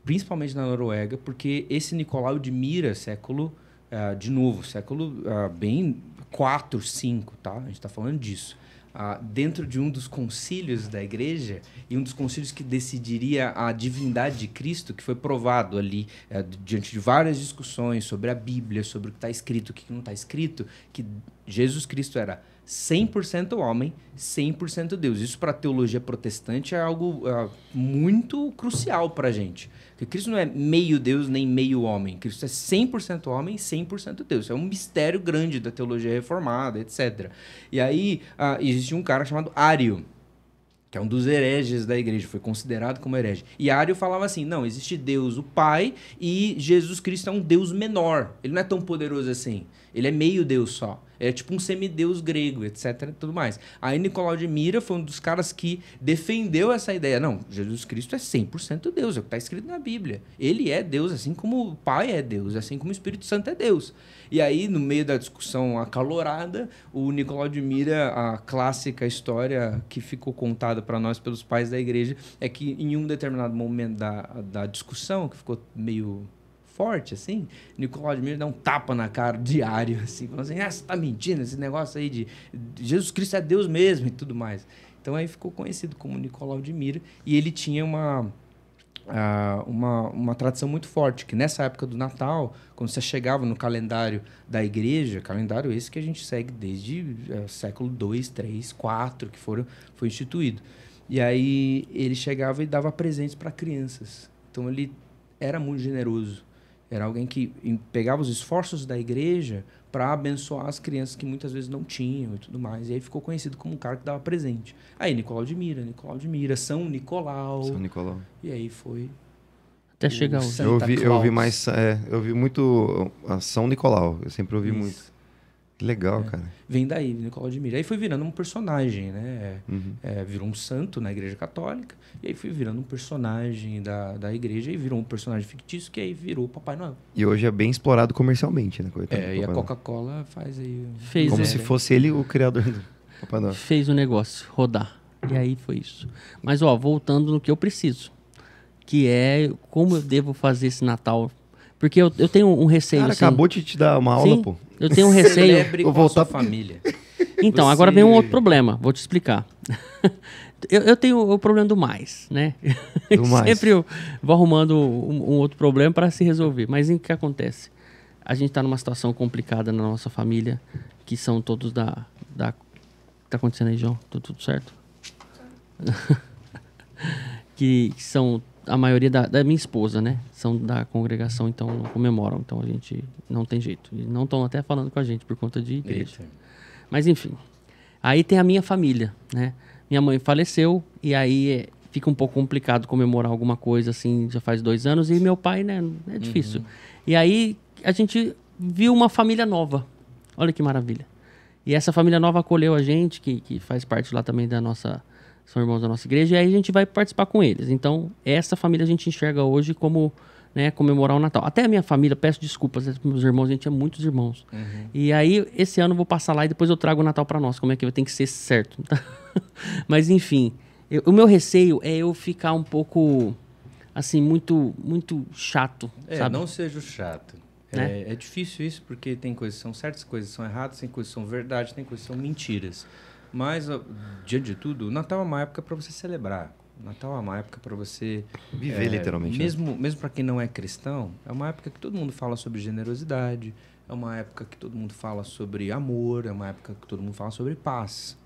principalmente na Noruega, porque esse Nicolau de Mira, século, uh, de novo, século uh, bem 4, 5, tá? A gente está falando disso ah, dentro de um dos concílios da igreja, e um dos concílios que decidiria a divindade de Cristo, que foi provado ali, é, diante de várias discussões sobre a Bíblia, sobre o que está escrito, o que não está escrito, que Jesus Cristo era 100% homem, 100% Deus. Isso para a teologia protestante é algo é, muito crucial para a gente. Porque Cristo não é meio Deus nem meio homem. Cristo é 100% homem e 100% Deus. É um mistério grande da teologia reformada, etc. E aí, uh, existe um cara chamado Ário que é um dos hereges da igreja, foi considerado como herege. E Ario falava assim: não, existe Deus, o Pai, e Jesus Cristo é um Deus menor. Ele não é tão poderoso assim. Ele é meio Deus só. é tipo um semideus grego, etc. e tudo mais. Aí Nicolau de Mira foi um dos caras que defendeu essa ideia. Não, Jesus Cristo é 100% Deus, é o que está escrito na Bíblia. Ele é Deus, assim como o Pai é Deus, assim como o Espírito Santo é Deus. E aí, no meio da discussão acalorada, o Nicolau de Mira, a clássica história que ficou contada para nós pelos pais da igreja, é que em um determinado momento da, da discussão, que ficou meio forte, assim, Nicolau de Mira dá um tapa na cara diário, assim, falando assim, ah, você está mentindo, esse negócio aí de Jesus Cristo é Deus mesmo e tudo mais. Então aí ficou conhecido como Nicolau de Mira, e ele tinha uma Uh, uma, uma tradição muito forte, que nessa época do Natal, quando você chegava no calendário da igreja, calendário esse que a gente segue desde uh, século 2, 3, 4, que foram, foi instituído. E aí ele chegava e dava presentes para crianças. Então ele era muito generoso. Era alguém que pegava os esforços da igreja para abençoar as crianças que muitas vezes não tinham e tudo mais. E aí ficou conhecido como um cara que dava presente. Aí Nicolau de Mira, Nicolau de Mira, São Nicolau. São Nicolau. E aí foi até chegar hoje. Eu eu vi mais, é, eu muito ah, São Nicolau, eu sempre ouvi Isso. muito. Que legal, é. cara. Vem daí, Nicolau de Mira. Aí foi virando um personagem, né? Uhum. É, virou um santo na Igreja Católica, e aí foi virando um personagem da, da igreja, e virou um personagem fictício, que aí virou Papai Noel. E hoje é bem explorado comercialmente, né? Coitado é, e a Coca-Cola faz aí... Fez, como né? se fosse ele o criador do Papai Noel. Fez o negócio rodar. E aí foi isso. Mas, ó, voltando no que eu preciso, que é como eu devo fazer esse Natal... Porque eu, eu tenho um receio. Cara, assim... acabou de te dar uma aula, Sim? pô. Eu tenho um receio. Celebre vou voltar para família. Então, Você... agora vem um outro problema. Vou te explicar. [LAUGHS] Eu, eu tenho o problema do mais, né? Do [LAUGHS] mais. Sempre eu vou arrumando um, um outro problema para se resolver. Mas o que acontece? A gente está numa situação complicada na nossa família, que são todos da. da... Tá acontecendo aí, João? Tudo, tá tudo certo? [LAUGHS] que são a maioria da, da, minha esposa, né? São da congregação, então não comemoram. Então a gente não tem jeito. E não estão até falando com a gente por conta de igreja. Eita. Mas enfim. Aí tem a minha família, né? Minha mãe faleceu e aí é, fica um pouco complicado comemorar alguma coisa assim, já faz dois anos. E meu pai, né? É difícil. Uhum. E aí a gente viu uma família nova. Olha que maravilha. E essa família nova acolheu a gente, que, que faz parte lá também da nossa são irmãos da nossa igreja, e aí a gente vai participar com eles. Então, essa família a gente enxerga hoje como né, comemorar o Natal. Até a minha família, peço desculpas né, meus irmãos, a gente é muitos irmãos. Uhum. E aí, esse ano eu vou passar lá e depois eu trago o Natal para nós, como é que tem que ser certo. [LAUGHS] Mas, enfim, eu, o meu receio é eu ficar um pouco, assim, muito, muito chato. É, sabe? não seja chato. É, né? É, é difícil isso, porque tem coisas que são certas, coisas que são erradas, tem coisas que são verdade, tem coisas que são mentiras. Mas, diante de tudo, Natal é uma época para você celebrar. Natal é uma época para você viver é, literalmente. Mesmo, né? mesmo para quem não é cristão, é uma época que todo mundo fala sobre generosidade, é uma época que todo mundo fala sobre amor, é uma época que todo mundo fala sobre paz.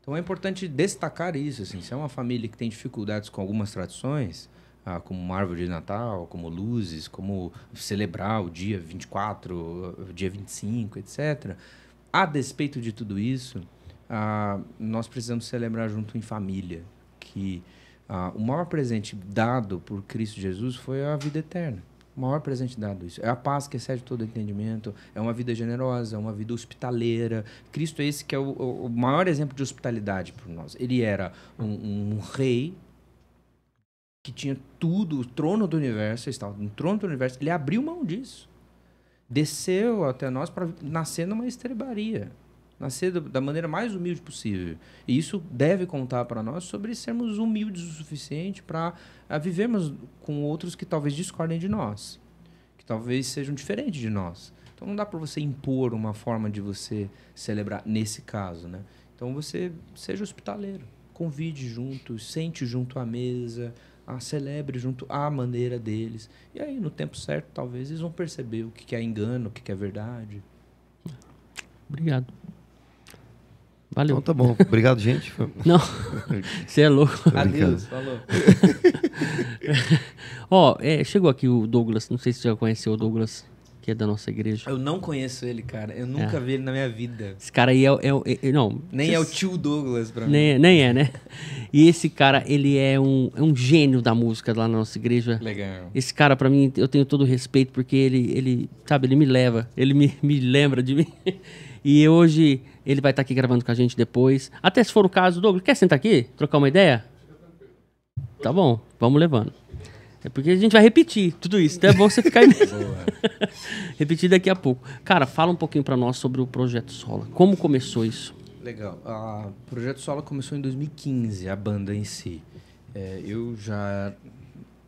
Então é importante destacar isso, assim, se é uma família que tem dificuldades com algumas tradições, ah, como uma árvore de Natal, como luzes, como celebrar o dia 24, o dia 25, etc. A despeito de tudo isso, ah, nós precisamos celebrar junto em família que ah, o maior presente dado por Cristo Jesus foi a vida eterna. O maior presente dado isso. É a paz que excede todo entendimento, é uma vida generosa, é uma vida hospitaleira. Cristo é esse que é o, o maior exemplo de hospitalidade para nós. Ele era um, um rei que tinha tudo, o trono do universo, estava no trono do universo, ele abriu mão disso. Desceu até nós para nascer numa estrebaria. Nascer da maneira mais humilde possível. E isso deve contar para nós sobre sermos humildes o suficiente para eh, vivermos com outros que talvez discordem de nós, que talvez sejam diferentes de nós. Então não dá para você impor uma forma de você celebrar nesse caso, né? Então você seja hospitaleiro, convide junto, sente junto à mesa, a ah, celebre junto à maneira deles. E aí no tempo certo talvez eles vão perceber o que é engano, o que é verdade. Obrigado. Valeu. Então tá bom. Obrigado, gente. [LAUGHS] Não, [LAUGHS] você é louco. Adeus, falou. [LAUGHS] Ó, é, chegou aqui o Douglas. Não sei se você já conheceu o Douglas, que é da nossa igreja. Eu não conheço ele, cara. Eu nunca é. vi ele na minha vida. Esse cara aí é... é, é, é não, nem é o tio Douglas pra nem, mim. É, nem é, né? E esse cara, ele é um, é um gênio da música lá na nossa igreja. Legal. Esse cara, pra mim, eu tenho todo o respeito, porque ele, ele sabe, ele me leva. Ele me, me lembra de mim. E hoje ele vai estar aqui gravando com a gente depois. Até se for o caso, Douglas, quer sentar aqui? Trocar uma ideia? Tá bom, vamos levando. É porque a gente vai repetir tudo isso. Então é bom você ficar aí mesmo. [LAUGHS] repetir daqui a pouco. Cara, fala um pouquinho para nós sobre o Projeto Sola. Como começou isso? Legal. O ah, Projeto Sola começou em 2015, a banda em si. É, eu já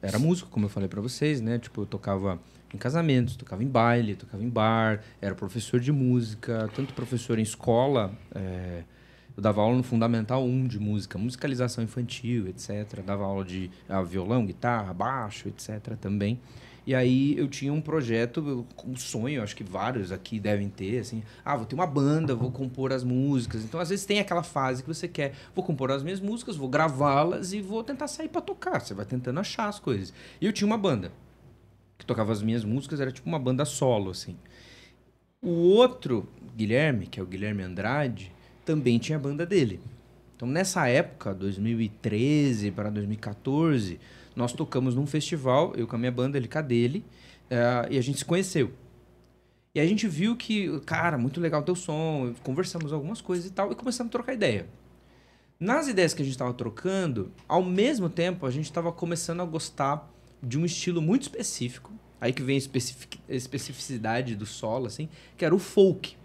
era músico, como eu falei para vocês, né? Tipo, eu tocava em casamentos, tocava em baile, tocava em bar, era professor de música, tanto professor em escola, é, eu dava aula no Fundamental 1 de música, musicalização infantil, etc. Dava aula de ah, violão, guitarra, baixo, etc. também. E aí eu tinha um projeto, um sonho, acho que vários aqui devem ter, assim, ah, vou ter uma banda, vou compor as músicas. Então, às vezes tem aquela fase que você quer, vou compor as minhas músicas, vou gravá-las e vou tentar sair para tocar. Você vai tentando achar as coisas. E eu tinha uma banda que tocava as minhas músicas, era tipo uma banda solo, assim. O outro, Guilherme, que é o Guilherme Andrade, também tinha a banda dele. Então, nessa época, 2013 para 2014, nós tocamos num festival, eu com a minha banda, ele com a dele, uh, e a gente se conheceu. E a gente viu que, cara, muito legal o teu som, conversamos algumas coisas e tal, e começamos a trocar ideia. Nas ideias que a gente estava trocando, ao mesmo tempo, a gente estava começando a gostar de um estilo muito específico, aí que vem a especific, especificidade do solo, assim, que era o folk.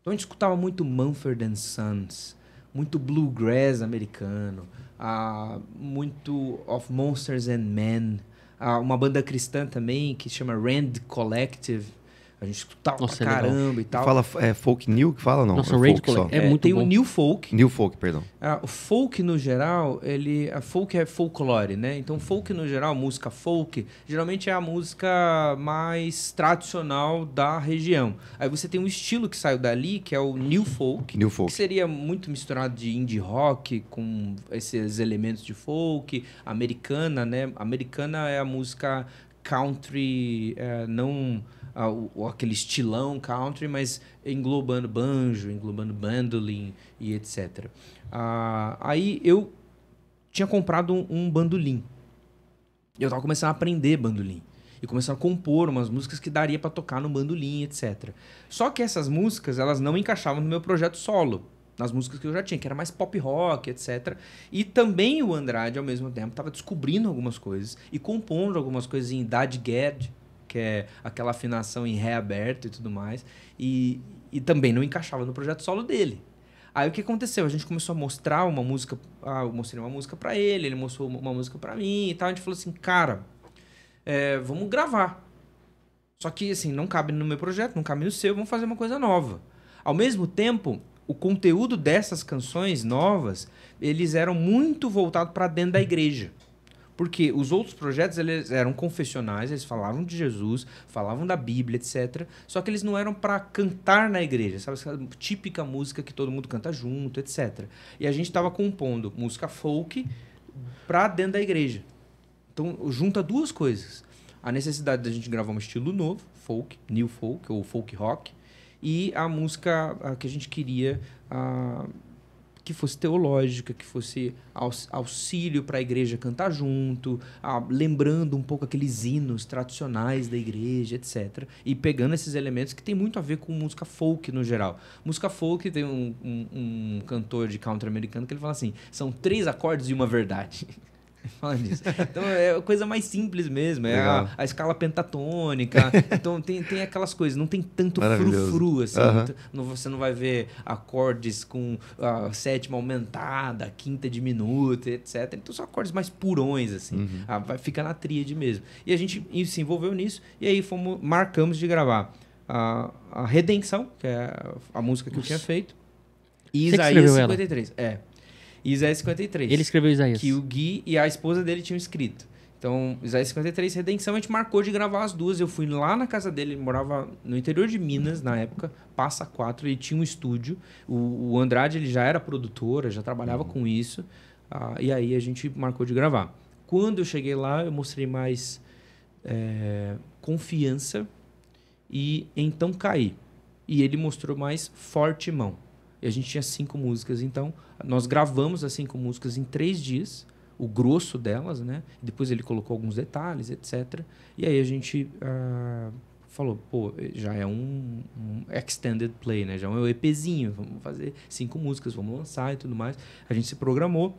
Então a gente escutava muito Mumford Sons, muito bluegrass americano, uh, muito of Monsters and Men, uh, uma banda cristã também que chama Rand Collective, a gente escutava Nossa, pra é caramba legal. e tal. Fala é, folk new que fala, não? Nossa, é, folk só. é muito é, Tem bom. o new folk. New folk, perdão. Ah, o folk, no geral, ele... A folk é folclore, né? Então, folk, no geral, música folk, geralmente é a música mais tradicional da região. Aí você tem um estilo que saiu dali, que é o new folk. New folk. Que seria muito misturado de indie rock com esses elementos de folk. Americana, né? Americana é a música country, é, não ao, aquele estilão country, mas englobando banjo, englobando bandolim e etc. Ah, aí eu tinha comprado um, um bandolim. Eu estava começando a aprender bandolim e começando a compor umas músicas que daria para tocar no bandolim, etc. Só que essas músicas, elas não encaixavam no meu projeto solo, nas músicas que eu já tinha, que era mais pop rock, etc. E também o Andrade, ao mesmo tempo, estava descobrindo algumas coisas e compondo algumas coisas em idade Gerd, que é aquela afinação em ré aberto e tudo mais, e, e também não encaixava no projeto solo dele. Aí o que aconteceu? A gente começou a mostrar uma música, ah, eu mostrei uma música para ele, ele mostrou uma música para mim e tal, a gente falou assim, cara, é, vamos gravar. Só que assim, não cabe no meu projeto, não cabe no seu, vamos fazer uma coisa nova. Ao mesmo tempo, o conteúdo dessas canções novas, eles eram muito voltados para dentro da igreja. Porque os outros projetos eles eram confessionais, eles falavam de Jesus, falavam da Bíblia, etc. Só que eles não eram para cantar na igreja, sabe? Essa típica música que todo mundo canta junto, etc. E a gente estava compondo música folk para dentro da igreja. Então, junta duas coisas. A necessidade da gente gravar um estilo novo, folk, new folk ou folk rock, e a música que a gente queria uh, que fosse teológica, que fosse auxílio para a igreja cantar junto, lembrando um pouco aqueles hinos tradicionais da igreja, etc. E pegando esses elementos que tem muito a ver com música folk no geral. Música folk tem um, um, um cantor de country americano que ele fala assim: são três acordes e uma verdade. [LAUGHS] [LAUGHS] Falando disso. Então é a coisa mais simples mesmo, é a, a, escala pentatônica. [LAUGHS] então tem, tem aquelas coisas, não tem tanto frufru assim. Não, você não vai ver acordes com a sétima aumentada, a quinta diminuta, etc. Então são acordes mais purões assim. Uhum. Ah, vai, fica na tríade mesmo. E a gente se envolveu nisso e aí fomos marcamos de gravar a, a Redenção, que é a música que Nossa. eu tinha feito. E Isaías 53. É e Isaías 53. Ele escreveu Isaías. Que o Gui e a esposa dele tinham escrito. Então, Isaías 53, Redenção, a gente marcou de gravar as duas. Eu fui lá na casa dele, ele morava no interior de Minas na época, Passa 4, ele tinha um estúdio. O, o Andrade ele já era produtora, já trabalhava uhum. com isso. Ah, e aí a gente marcou de gravar. Quando eu cheguei lá, eu mostrei mais é, confiança e então caí. E ele mostrou mais forte mão. E a gente tinha cinco músicas, então nós gravamos assim com músicas em três dias, o grosso delas, né? Depois ele colocou alguns detalhes, etc. E aí a gente uh, falou, pô, já é um, um, extended play, né? Já é um EPzinho, vamos fazer cinco músicas, vamos lançar e tudo mais. A gente se programou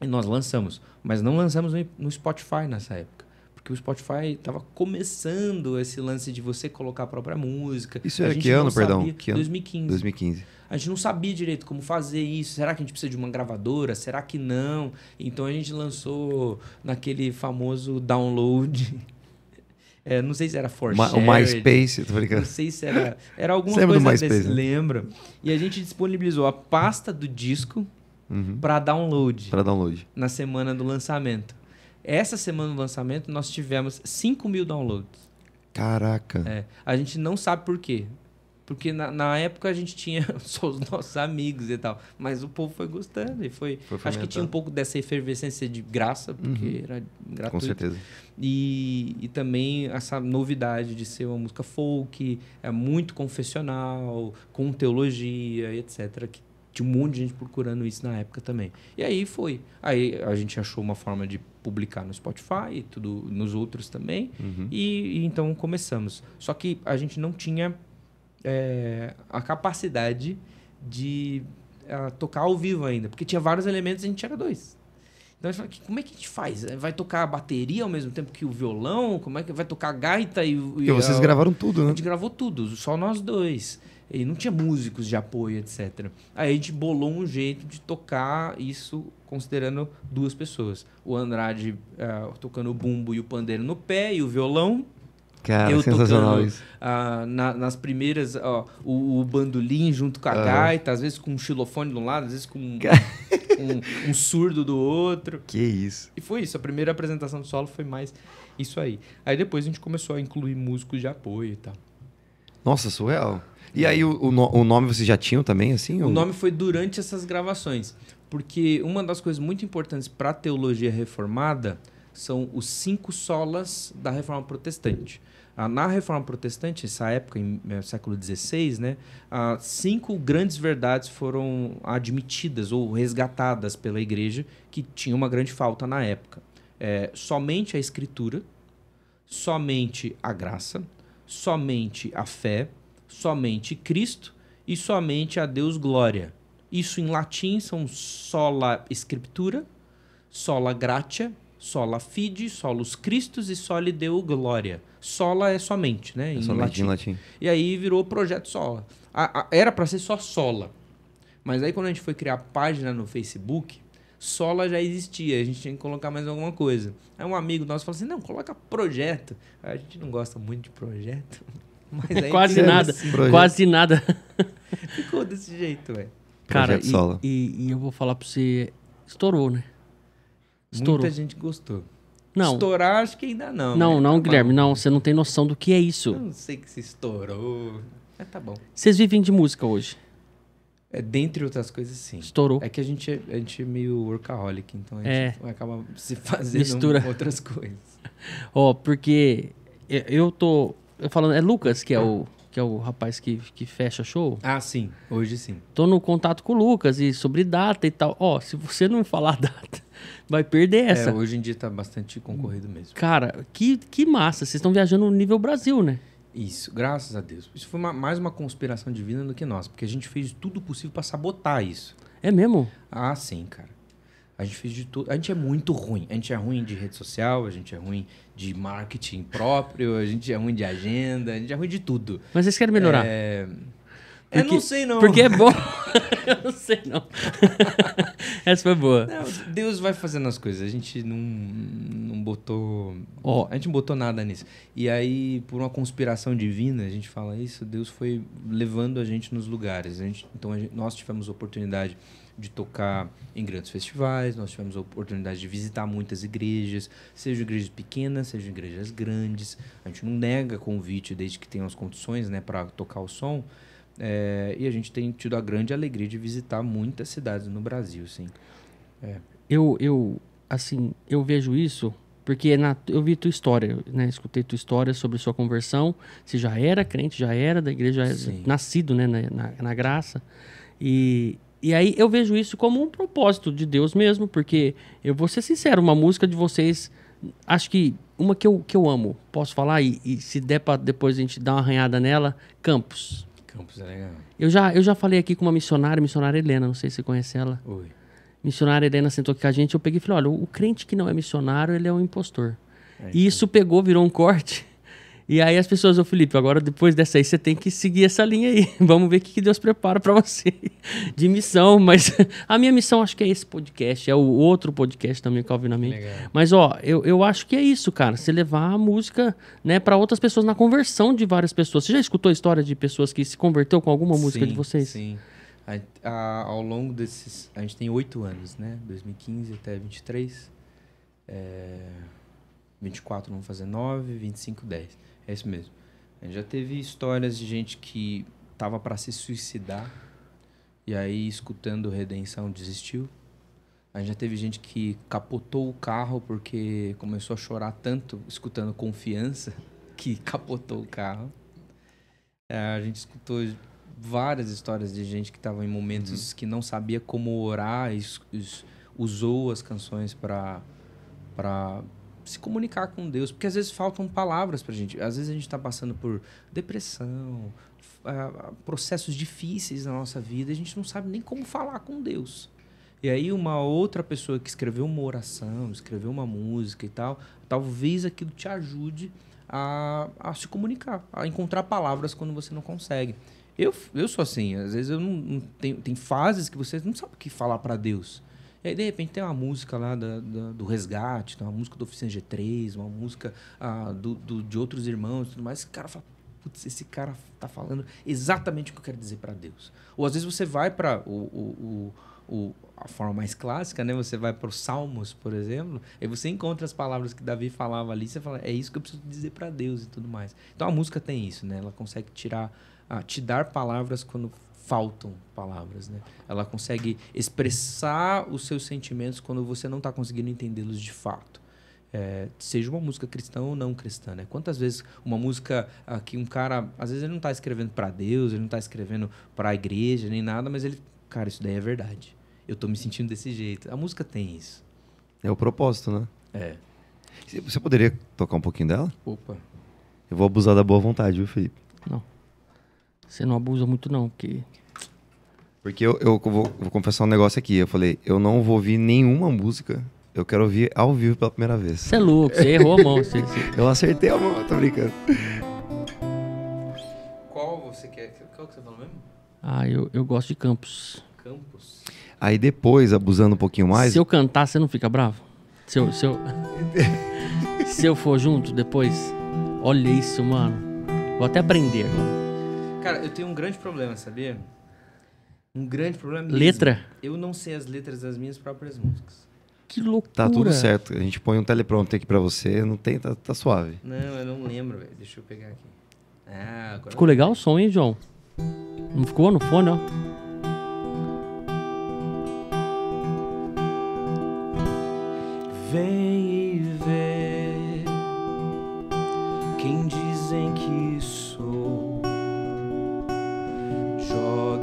e nós lançamos, mas não lançamos no Spotify nessa época que o Spotify estava começando esse lance de você colocar a própria música. Isso era que ano, perdão? Que 2015. 2015. A gente não sabia direito como fazer isso. Será que a gente precisa de uma gravadora? Será que não? Então a gente lançou naquele famoso download. [LAUGHS] É, não sei se era For Ma Shared, O MySpace, tô brincando. Não sei se era. Era alguma Você coisa desse, né? lembra? E a gente disponibilizou a pasta do disco uhum. para download. Para download. Na semana do lançamento. Essa semana do lançamento, nós tivemos 5 mil downloads. Caraca. É, a gente não sabe por quê. Porque na, na, época a gente tinha [LAUGHS] só os nossos amigos e tal. Mas o povo foi gostando e foi. foi acho que tinha um pouco dessa efervescência de graça, porque uhum. era gratuito. Com certeza. E, e também essa novidade de ser uma música folk, é muito confessional, com teologia e etc. Que tinha um monte de gente procurando isso na época também. E aí foi. Aí a gente achou uma forma de publicar no Spotify e tudo, nos outros também. Uhum. E, e, então começamos. Só que a gente não tinha é, a capacidade de ah, tocar ao vivo ainda, porque tinha vários elementos e a gente era dois. Então a gente fala, como é que a gente faz? Vai tocar a bateria ao mesmo tempo que o violão? Como é que vai tocar a gaita e, e, e vocês a... gravaram tudo, né? A gente gravou tudo, só nós dois e não tinha músicos de apoio, etc. Aí a gente bolou um jeito de tocar isso considerando duas pessoas. O Andrade uh, tocando o bumbo e o pandeiro no pé e o violão. Cara, eu sensacional tocando, isso. Uh, na, nas primeiras, o, o, bandolim junto com a gaita, às vezes com um xilofone de um lado, às vezes com um, [LAUGHS] um, um surdo do outro. Que isso. E foi isso, a primeira apresentação do solo foi mais isso aí. Aí depois a gente começou a incluir músicos de apoio e tal. Nossa, surreal. E é. aí o, o, o nome vocês já tinham também, assim? O ou... nome foi durante essas gravações. Porque uma das coisas muito importantes para a teologia reformada são os cinco solas da reforma protestante. Ah, na reforma protestante, essa época, em é, século XVI, né, ah, cinco grandes verdades foram admitidas ou resgatadas pela igreja, que tinha uma grande falta na época. É, somente a escritura, somente a graça, somente a fé, somente Cristo e somente a Deus glória. Isso em latim são sola scriptura, sola gratia, sola fide, solus Christus e soli Deo glória. Sola é somente, né? É em, somente latim. em latim. E aí virou projeto sola. A, a, era para ser só sola. Mas aí quando a gente foi criar a página no Facebook, Sola já existia, a gente tinha que colocar mais alguma coisa. Aí um amigo nosso falou assim: não, coloca projeto. A gente não gosta muito de projeto. [LAUGHS] Mas aí quase nada, assim, quase nada. [LAUGHS] Ficou desse jeito, velho. Cara, e, Sola. E, e, eu vou falar pra você: estourou, né? Estourou. Muita gente gostou. Não. Estourar, acho que ainda não. Não, né? não, tá Guilherme, mal. não. Você não tem noção do que é isso. Eu não sei que se estourou. Mas tá bom. Vocês vivem de música hoje? É, dentre outras coisas, sim. Estourou. É que a gente, a gente é meio workaholic, então a gente é. acaba se fazendo Mistura. [LAUGHS] outras coisas. Ó, oh, porque eu tô eu falando, é Lucas que é, é, o que é o rapaz que, que fecha show? Ah, sim, hoje sim. Tô no contato com o Lucas e sobre data e tal. Ó, oh, se você não falar a [LAUGHS] data, vai perder é, essa. É, hoje em dia tá bastante concorrido mesmo. Cara, que, que massa, vocês estão viajando no nível Brasil, né? Isso, graças a Deus. Isso foi uma, mais uma conspiração divina do que nossa, porque a gente fez tudo possível para sabotar isso. É mesmo? Ah, sim, cara. A gente fez de tudo. A gente é muito ruim. A gente é ruim de rede social, a gente é ruim de marketing próprio, a gente é ruim de agenda, a gente é ruim de tudo. Mas vocês querem melhorar? É... Porque, eu não sei, não. Porque é bom. [LAUGHS] eu não sei, não. [LAUGHS] Essa foi boa. Não, Deus vai fazendo as coisas. A gente não, não botou. Ó, a gente não botou nada nisso. E aí, por uma conspiração divina, a gente fala isso, Deus foi levando a gente nos lugares. A gente, então, a gente, nós tivemos oportunidade de tocar em grandes festivais, nós tivemos a oportunidade de visitar muitas igrejas, sejam igrejas pequenas, sejam igrejas grandes. A gente não nega convite desde que tenham as condições, né, para tocar o som. É, e a gente tem tido a grande alegria de visitar muitas cidades no Brasil, sim. É. Eu, eu, assim, eu vejo isso porque é na, eu vi tua história, né? Escutei tua história sobre sua conversão. Você já era crente, já era da igreja, já era nascido, né? Na, na, na, graça. E, e aí eu vejo isso como um propósito de Deus mesmo, porque eu vou ser sincero, uma música de vocês, acho que uma que eu, que eu amo, posso falar, e, e se der para depois a gente dar uma arranhada nela, Campos. Campos é legal. Eu já, eu já falei aqui com uma missionária, missionária Helena, não sei se você conhece ela. Oi. Missionária Helena sentou aqui com a gente, eu peguei e falei, olha, o crente que não é missionário, ele é um impostor. É, e isso pegou, virou um corte e aí as pessoas, ô Felipe, agora depois dessa aí você tem que seguir essa linha aí. [LAUGHS] Vamos ver o que Deus prepara para você [LAUGHS] de missão. Mas [LAUGHS] a minha missão acho que é esse podcast, é o outro podcast também que eu ouvi na minha. Mas ó, eu, eu acho que é isso, cara. Você levar a música, né, para outras pessoas, na conversão de várias pessoas. Você já escutou a história de pessoas que se converteu com alguma música sim, de vocês? Sim. A, a, ao longo desses. A gente tem oito anos, né? 2015 até 23. É, 24 vamos fazer 9, 25, 10. É isso mesmo. A gente já teve histórias de gente que tava para se suicidar e aí, escutando Redenção, desistiu. A gente já teve gente que capotou o carro porque começou a chorar tanto escutando Confiança [LAUGHS] que capotou o carro. É, a gente escutou várias histórias de gente que estava em momentos uhum. que não sabia como orar e usou as canções para para se comunicar com Deus, porque às vezes faltam palavras para gente. Às vezes a gente está passando por depressão, uh, processos difíceis na nossa vida, e a gente não sabe nem como falar com Deus. E aí uma outra pessoa que escreveu uma oração, escreveu uma música e tal, talvez aquilo te ajude a, a se comunicar, a encontrar palavras quando você não consegue. Eu, eu sou assim, às vezes eu não, não tenho, tem fases que você não sabe o que falar para Deus. E aí, de repente, tem uma música lá da, da, do Resgate, tem uma música do Oficina G3, uma música ah, do, do, de outros irmãos e tudo mais. O cara fala, putz, esse cara tá falando exatamente o que eu quero dizer para Deus. Ou às vezes você vai para o, o, o, o, a forma mais clássica, né? Você vai para os Salmos, por exemplo, e você encontra as palavras que Davi falava ali, você fala, é isso que eu preciso dizer para Deus e tudo mais. Então a música tem isso, né? Ela consegue tirar, ah, te dar palavras quando faltam palavras, né? Ela consegue expressar os seus sentimentos quando você não está conseguindo entendê-los de fato. É, seja uma música cristã ou não cristã, né? Quantas vezes uma música aqui ah, que um cara, às vezes ele não está escrevendo para Deus, ele não está escrevendo para a igreja nem nada, mas ele, cara, isso daí é verdade. Eu estou me sentindo desse jeito. A música tem isso. É o propósito, né? É. Você poderia tocar um pouquinho dela? Opa. Eu vou abusar da boa vontade, viu, Felipe? Não. Você não abusa muito, não, porque. Porque eu, eu vou, vou, confessar um negócio aqui. Eu falei, eu não vou ouvir nenhuma música. Eu quero ouvir ao vivo pela primeira vez. Você é louco, você errou a mão. Cê, cê... Eu acertei a mão, tô brincando. Qual você quer? Qual que você falou mesmo? Ah, eu, eu gosto de Campos. Campos? Aí depois, abusando um pouquinho mais. Se eu cantar, você não fica bravo? Se eu. Se eu, [LAUGHS] se eu for junto depois. Olha isso, mano. Vou até aprender agora. Cara, eu tenho um grande problema, sabia? Um grande problema. Mesmo. Letra? Eu não sei as letras das minhas próprias músicas. Que loucura. Tá tudo certo. A gente põe um teleprompter aqui pra você. Não tem, tá, tá suave. Não, eu não lembro, velho. Deixa eu pegar aqui. Ah, agora. Ficou legal o som, hein, João? Não ficou no fone, ó. Vem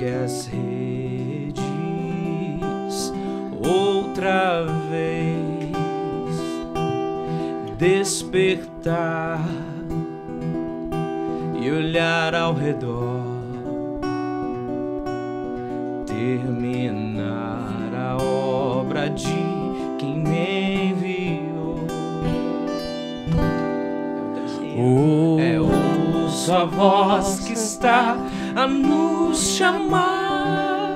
jogue as redes outra vez. Despertar e olhar ao redor. Terminar a obra de quem me enviou. É o, é o sua voz que está a nos chamar.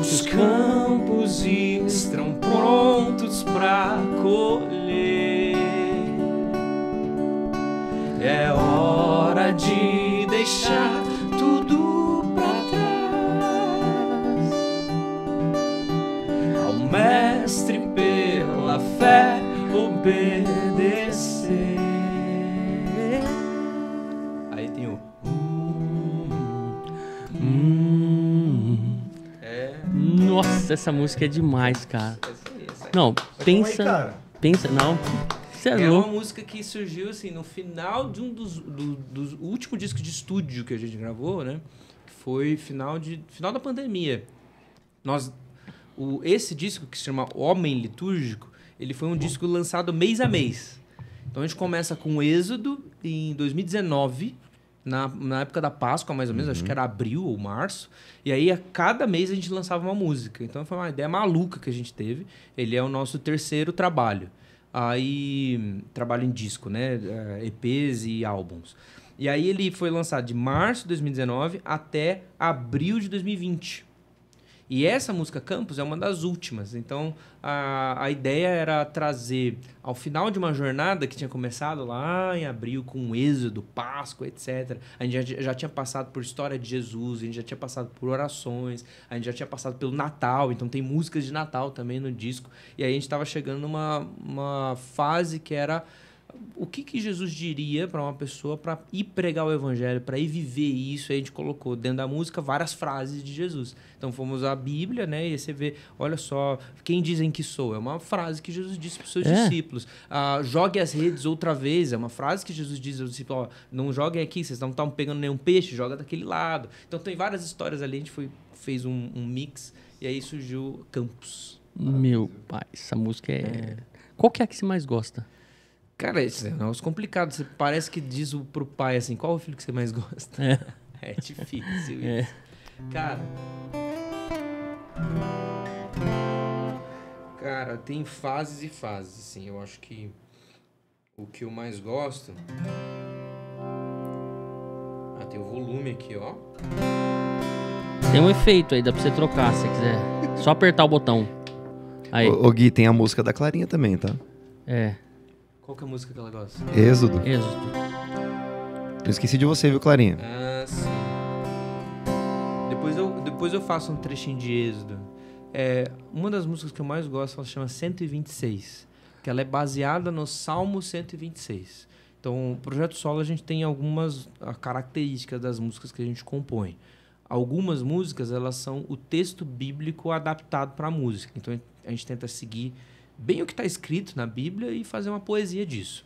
Os campos estão prontos para colher. É hora de deixar tudo para trás. Ao mestre pela fé obedecer. Nossa, essa música é demais, cara. É é não, é pensa. Tá? Pensa, não. é, uma música que surgiu assim no final de um dos do, do último disco de estúdio que a gente gravou, né? que Foi final de final da pandemia. Nós o, esse disco que se chama Homem Litúrgico, ele foi um disco lançado mês a mês. Então a gente começa com o Êxodo em 2019 na, na época da Páscoa, mais ou menos, uhum. acho que era abril ou março. E aí, a cada mês, a gente lançava uma música. Então, foi uma ideia maluca que a gente teve. Ele é o nosso terceiro trabalho. Aí, trabalho em disco, né? É, EPs e álbuns. E aí, ele foi lançado de março de 2019 até abril de 2020. E essa música Campos é uma das últimas. Então a, a ideia era trazer ao final de uma jornada que tinha começado lá em abril com o êxodo, Páscoa, etc. A gente já, já tinha passado por história de Jesus, a gente já tinha passado por orações, a gente já tinha passado pelo Natal, então tem músicas de Natal também no disco. E aí a gente estava chegando numa uma fase que era o que, que Jesus diria para uma pessoa para ir pregar o evangelho, para ir viver isso? Aí a gente colocou dentro da música várias frases de Jesus. Então fomos à Bíblia, né? E você vê, olha só, quem dizem que sou? É uma frase que Jesus disse para os seus é. discípulos. Ah, jogue as redes outra vez. É uma frase que Jesus diz aos discípulos: não joguem aqui, vocês não estão pegando nenhum peixe, joga daquele lado. Então tem várias histórias ali, a gente foi, fez um, um mix e aí surgiu Campos. Meu pai, essa música é... é. Qual que é a que você mais gosta? Cara, isso é um negócio complicado. Você parece que diz pro pai assim, qual é o filho que você mais gosta? É, [LAUGHS] é difícil é. isso. É. Cara. Cara, tem fases e fases, assim. Eu acho que o que eu mais gosto. Ah, tem o volume aqui, ó. Tem um efeito aí, dá pra você trocar se você quiser. Só apertar o botão. Aí. O, o Gui tem a música da Clarinha também, tá? É. Qual que é a música que ela gosta? Êxodo. Êxodo. Eu esqueci de você, viu, Clarinha? Ah, sim. Depois eu, depois eu faço um trechinho de Êxodo. É, uma das músicas que eu mais gosto, ela chama 126, que ela é baseada no Salmo 126. Então, o projeto solo a gente tem algumas ah, características das músicas que a gente compõe. Algumas músicas elas são o texto bíblico adaptado para a música. Então a gente tenta seguir bem o que está escrito na Bíblia e fazer uma poesia disso.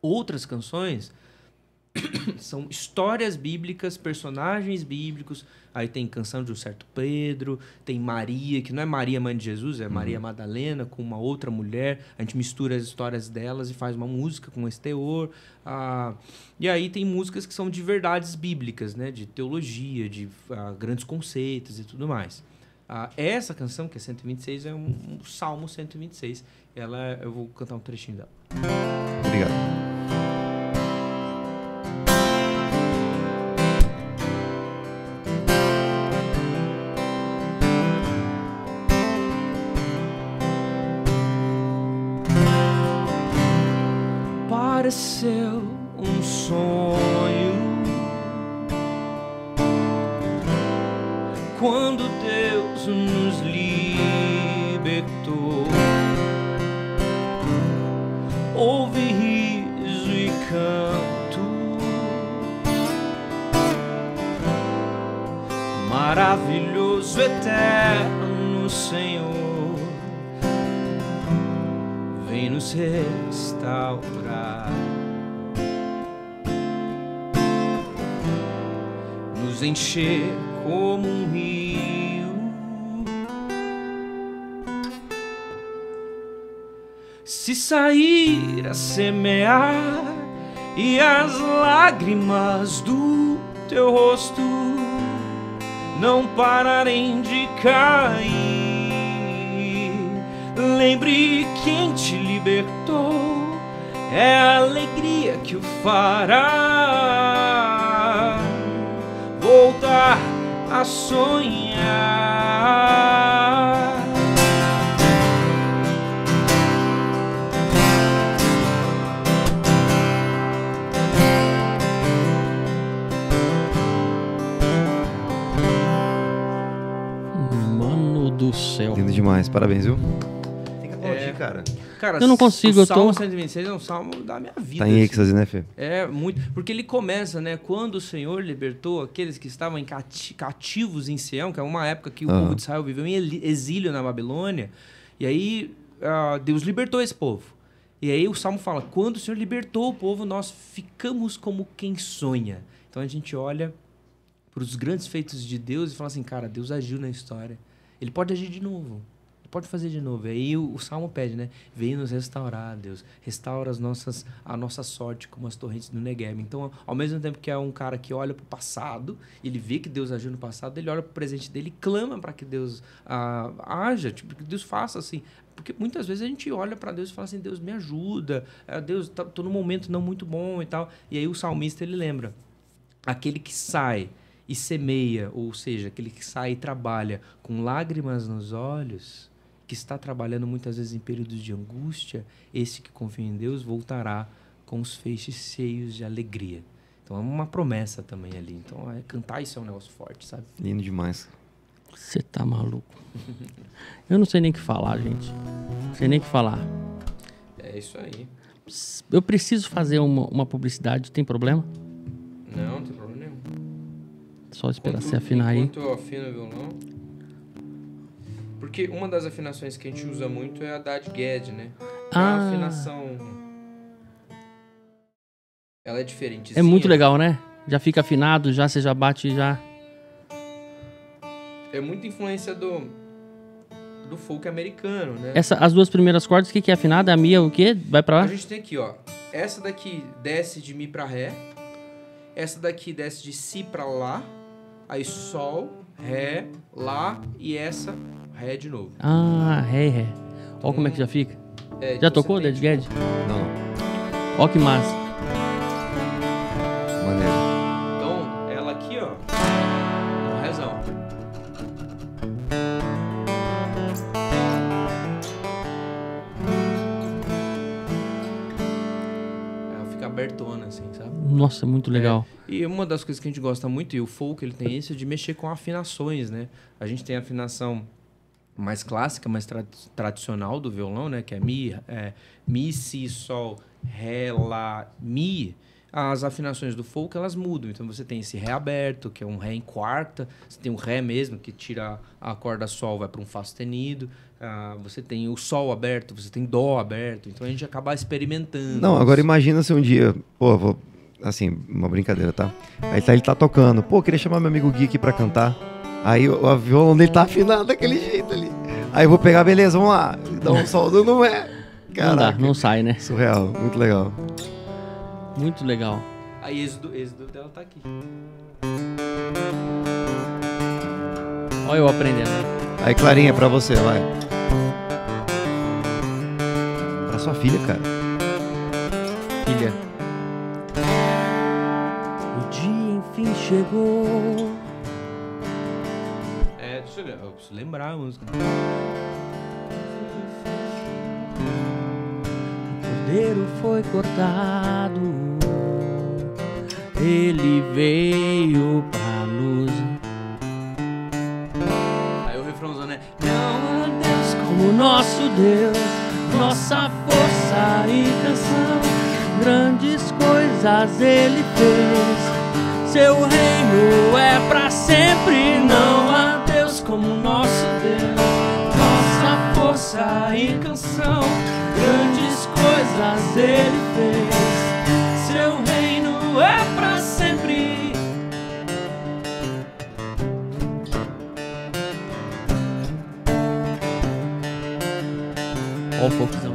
Outras canções [COUGHS] são histórias bíblicas, personagens bíblicos. Aí tem canção de um certo Pedro, tem Maria, que não é Maria mãe de Jesus, é uhum. Maria Madalena com uma outra mulher. A gente mistura as histórias delas e faz uma música com esse teor. Ah, e aí tem músicas que são de verdades bíblicas, né? De teologia, de ah, grandes conceitos e tudo mais. Ah, essa canção, que é 126, é um, um Salmo 126. Ela, é, eu vou cantar um trechinho dela. Obrigado. sair a semear e as lágrimas do teu rosto não pararem de cair. Lembre quem te libertou, é a alegria que o fará voltar a sonhar. do céu. Lindo demais, parabéns, viu? Tem que aplaudir, é... cara. Cara, eu não consigo, eu tô... Salmo 126 é um salmo da minha vida. Tá em assim. êxtase, assim. né, Fê? É, muito. Porque ele começa, né? Quando o Senhor libertou aqueles que estavam cativos em Sião, que é uma época que o uhum. povo de Israel viveu em exílio na Babilônia. E aí, uh, Deus libertou esse povo. E aí o salmo fala: quando o Senhor libertou o povo, nós ficamos como quem sonha. Então a gente olha para os grandes feitos de Deus e fala assim: cara, Deus agiu na história. Ele pode agir de novo. Ele pode fazer de novo. Aí o, o Salmo pede, né? Vem nos restaurar, Deus. Restaura as nossas, a nossa sorte como as torrentes do Negev. Então, ao mesmo tempo que é um cara que olha para o passado, ele vê que Deus agiu no passado, ele olha para o presente dele e clama para que Deus ah, haja, tipo, que Deus faça assim. Porque muitas vezes a gente olha para Deus e fala assim: Deus, me ajuda. É, Deus, tá, num momento não muito bom e tal. E aí o salmista ele lembra: aquele que sai e semeia, ou seja, aquele que sai e trabalha com lágrimas nos olhos, que está trabalhando muitas vezes em períodos de angústia, esse que confia em Deus voltará com os feixes cheios de alegria. Então é uma promessa também ali. Então é, cantar isso é um negócio forte, sabe? Lindo demais. Você tá maluco. Eu não sei nem o que falar, gente. Não sei nem o que falar. É isso aí. Eu preciso fazer uma, uma publicidade, tem problema? Não, não tem problema. Só esperar se afinar aí. Enquanto eu afino o violão. Porque uma das afinações que a gente usa muito é a Dad Gad, né? É a ah. afinação. Ela é diferente. É muito legal, né? Já fica afinado, já você já bate já. É muita influência do do folk americano, né? Essa, as duas primeiras cordas, o que, que é afinada? A minha é o quê? Vai pra lá? A gente tem aqui, ó. Essa daqui desce de Mi pra Ré. Essa daqui desce de Si pra Lá aí Sol, Ré, Lá e essa, Ré de novo. Ah, Ré, Ré. Ó como é que já fica. É, já tocou, Dead Guedes? Não. Ó que massa. Maneiro. Nossa, é muito é. legal. É, e uma das coisas que a gente gosta muito, e o folk ele tem isso, é de mexer com afinações, né? A gente tem a afinação mais clássica, mais tra tradicional do violão, né? Que é mi, é, mi, si, sol, ré, lá, mi. As afinações do folk elas mudam. Então você tem esse ré aberto, que é um ré em quarta. Você tem um ré mesmo que tira a corda sol, vai para um fá sustenido. Ah, você tem o sol aberto, você tem dó aberto. Então a gente acaba experimentando. Não, agora imagina se um dia, pô, vou assim, uma brincadeira, tá? Aí tá, ele tá tocando. Pô, queria chamar meu amigo Gui aqui pra cantar. Aí o, o violão dele tá afinado daquele jeito ali. Aí eu vou pegar, beleza, vamos lá. Dá um soldo, não é. Caraca. Não, dá, não sai, né? Surreal, muito legal. Muito legal. Aí êxodo, êxodo dela tá aqui. Olha eu aprendendo. Aí, Clarinha, pra você, vai. Pra sua filha, cara. Filha. chegou. É, deixa eu, eu preciso lembrar a música. O cordeiro foi cortado, ele veio pra luz. Aí o refrãozão, né? Não há Deus como nosso Deus, nossa força e canção, grandes coisas ele fez seu reino é para sempre, não há Deus como nosso Deus. Nossa força e canção, grandes coisas ele fez. Seu reino é para sempre. All focus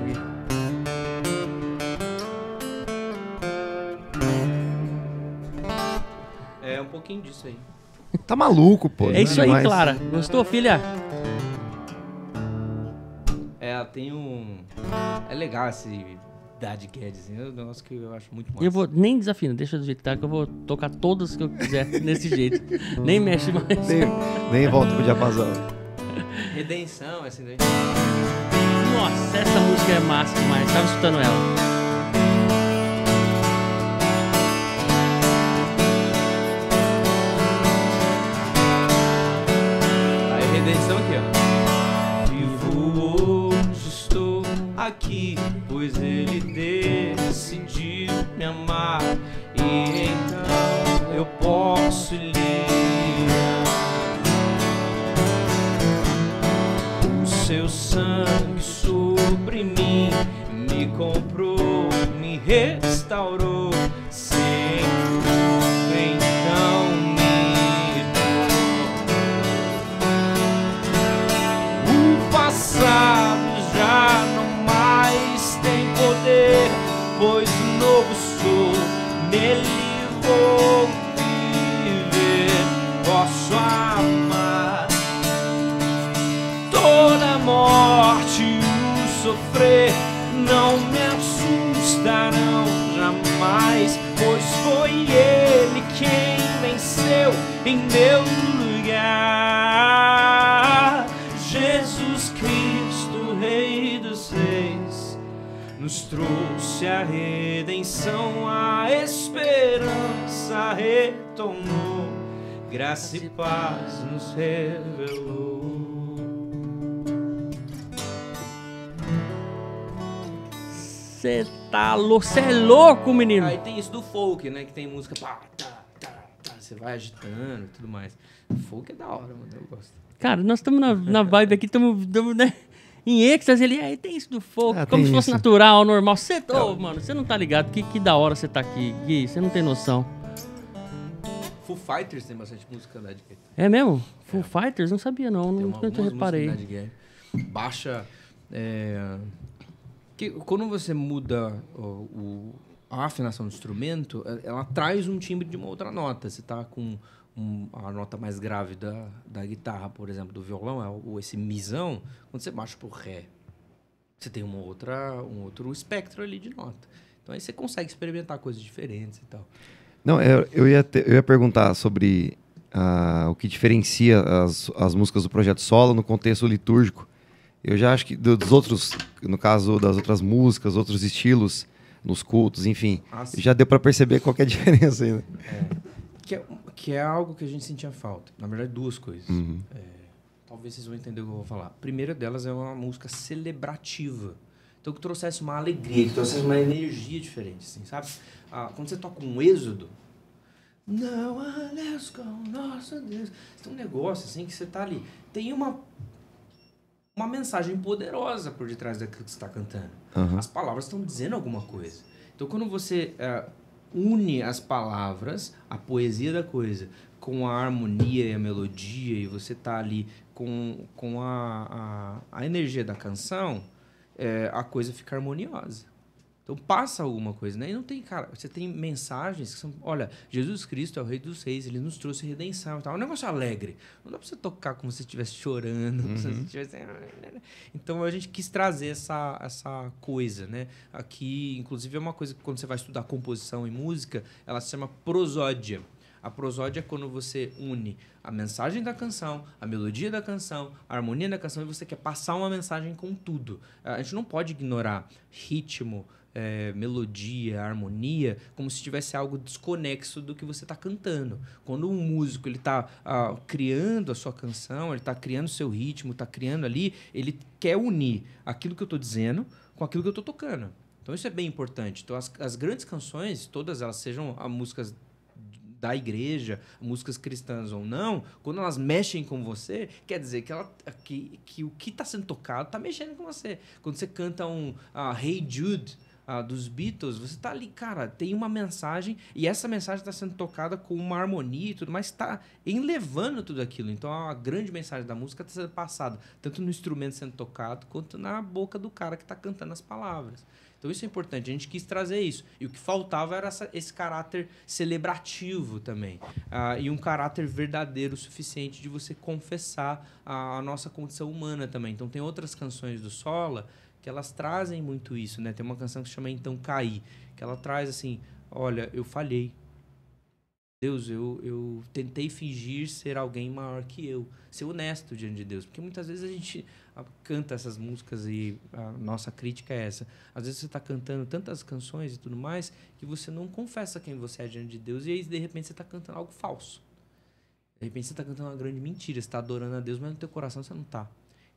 aí. Tá maluco, pô. É, é isso demais. aí, Clara. Gostou, filha? É, tem um. É legal esse Dad Guedes, assim. é um negócio que eu acho muito massa. Eu vou, nem desafina, deixa do jeito que tá, que eu vou tocar todas que eu quiser [LAUGHS] nesse jeito. Nem mexe mais. Nem, nem volta pro diapasão. Redenção, assim daí. Nossa, essa música é massa demais. Tava escutando ela. aqui, pois ele decidiu me amar e então eu posso lhe amar. O seu sangue sobre mim me comprou, me restaurou. em meu lugar. Jesus Cristo, Rei dos Reis, nos trouxe a redenção, a esperança retornou, graça e paz nos revelou. Você tá louco, você é louco, menino. Aí tem isso do folk, né? Que tem música. Pá, você vai agitando e tudo mais. Fogo é da hora, mano, eu gosto. Cara, nós estamos na, na vibe aqui, estamos, né? Em êxtase, ele aí tem isso do fogo, ah, como se fosse isso. natural, normal. Você, oh, tá, tá. mano, você não tá ligado? Que, que da hora você tá aqui, Gui, você não tem noção. Foo Fighters tem bastante música Led né, É mesmo? Foo é. Fighters? Não sabia não, não, uma, reparei. Baixa é, que, quando você muda o, a afinação do instrumento, eh, ela traz um timbre de uma outra nota. Você está com um, a nota mais grave da, da guitarra, por exemplo, do violão, é ou esse misão, quando você baixa o ré, você tem uma outra, um outro espectro ali de nota. Então aí você consegue experimentar coisas diferentes e tal. Não, eu, é, eu, ia, te, eu ia perguntar sobre uh, o que diferencia as, as músicas do projeto solo no contexto litúrgico. Eu já acho que dos outros, no caso das outras músicas, outros estilos, nos cultos, enfim. Ah, já deu para perceber qual é a [LAUGHS] diferença ainda. Né? É. Que, é, que é algo que a gente sentia falta. Na verdade, duas coisas. Uhum. É, talvez vocês vão entender o que eu vou falar. A primeira delas é uma música celebrativa. Então, que trouxesse uma alegria, que trouxesse uma energia diferente, assim, sabe? Ah, quando você toca um êxodo, não, o nosso Deus. Tem um negócio assim que você tá ali. Tem uma, uma mensagem poderosa por detrás daquilo que você está cantando. Uhum. As palavras estão dizendo alguma coisa. Então, quando você é, une as palavras, a poesia da coisa, com a harmonia e a melodia, e você tá ali com, com a, a, a energia da canção, é, a coisa fica harmoniosa. Então passa alguma coisa, né? E não tem, cara, você tem mensagens que são, olha, Jesus Cristo é o Rei dos Reis, ele nos trouxe redenção e tal. É um negócio alegre. Não dá pra você tocar como se estivesse chorando, uhum. como se uhum. estivesse. Então a gente quis trazer essa, essa coisa, né? Aqui, inclusive, é uma coisa que quando você vai estudar composição e música, ela se chama prosódia. A prosódia é quando você une a mensagem da canção, a melodia da canção, a harmonia da canção e você quer passar uma mensagem com tudo. A gente não pode ignorar ritmo, é, melodia, harmonia, como se tivesse algo desconexo do que você está cantando. Quando um músico ele está ah, criando a sua canção, ele está criando o seu ritmo, está criando ali, ele quer unir aquilo que eu estou dizendo com aquilo que eu estou tocando. Então isso é bem importante. Então as, as grandes canções, todas elas sejam músicas da igreja, músicas cristãs ou não, quando elas mexem com você, quer dizer que, ela, que, que o que está sendo tocado está mexendo com você. Quando você canta um uh, Hey Jude, ah, dos Beatles, você tá ali, cara, tem uma mensagem e essa mensagem está sendo tocada com uma harmonia e tudo mas está enlevando tudo aquilo. Então a grande mensagem da música está sendo passada, tanto no instrumento sendo tocado, quanto na boca do cara que está cantando as palavras. Então isso é importante, a gente quis trazer isso. E o que faltava era essa, esse caráter celebrativo também. Ah, e um caráter verdadeiro o suficiente de você confessar a, a, nossa condição humana também. Então tem outras canções do Sola que elas trazem muito isso, né? Tem uma canção que se chama Então Caí, que ela traz assim, olha, eu falhei. Deus, eu, eu tentei fingir ser alguém maior que eu, ser honesto diante de Deus. Porque muitas vezes a gente ah, canta essas músicas e a nossa crítica é essa. Às vezes você está cantando tantas canções e tudo mais que você não confessa quem você é diante de Deus e aí de repente você está cantando algo falso. De repente você está cantando uma grande mentira, você está adorando a Deus, mas no teu coração você não está.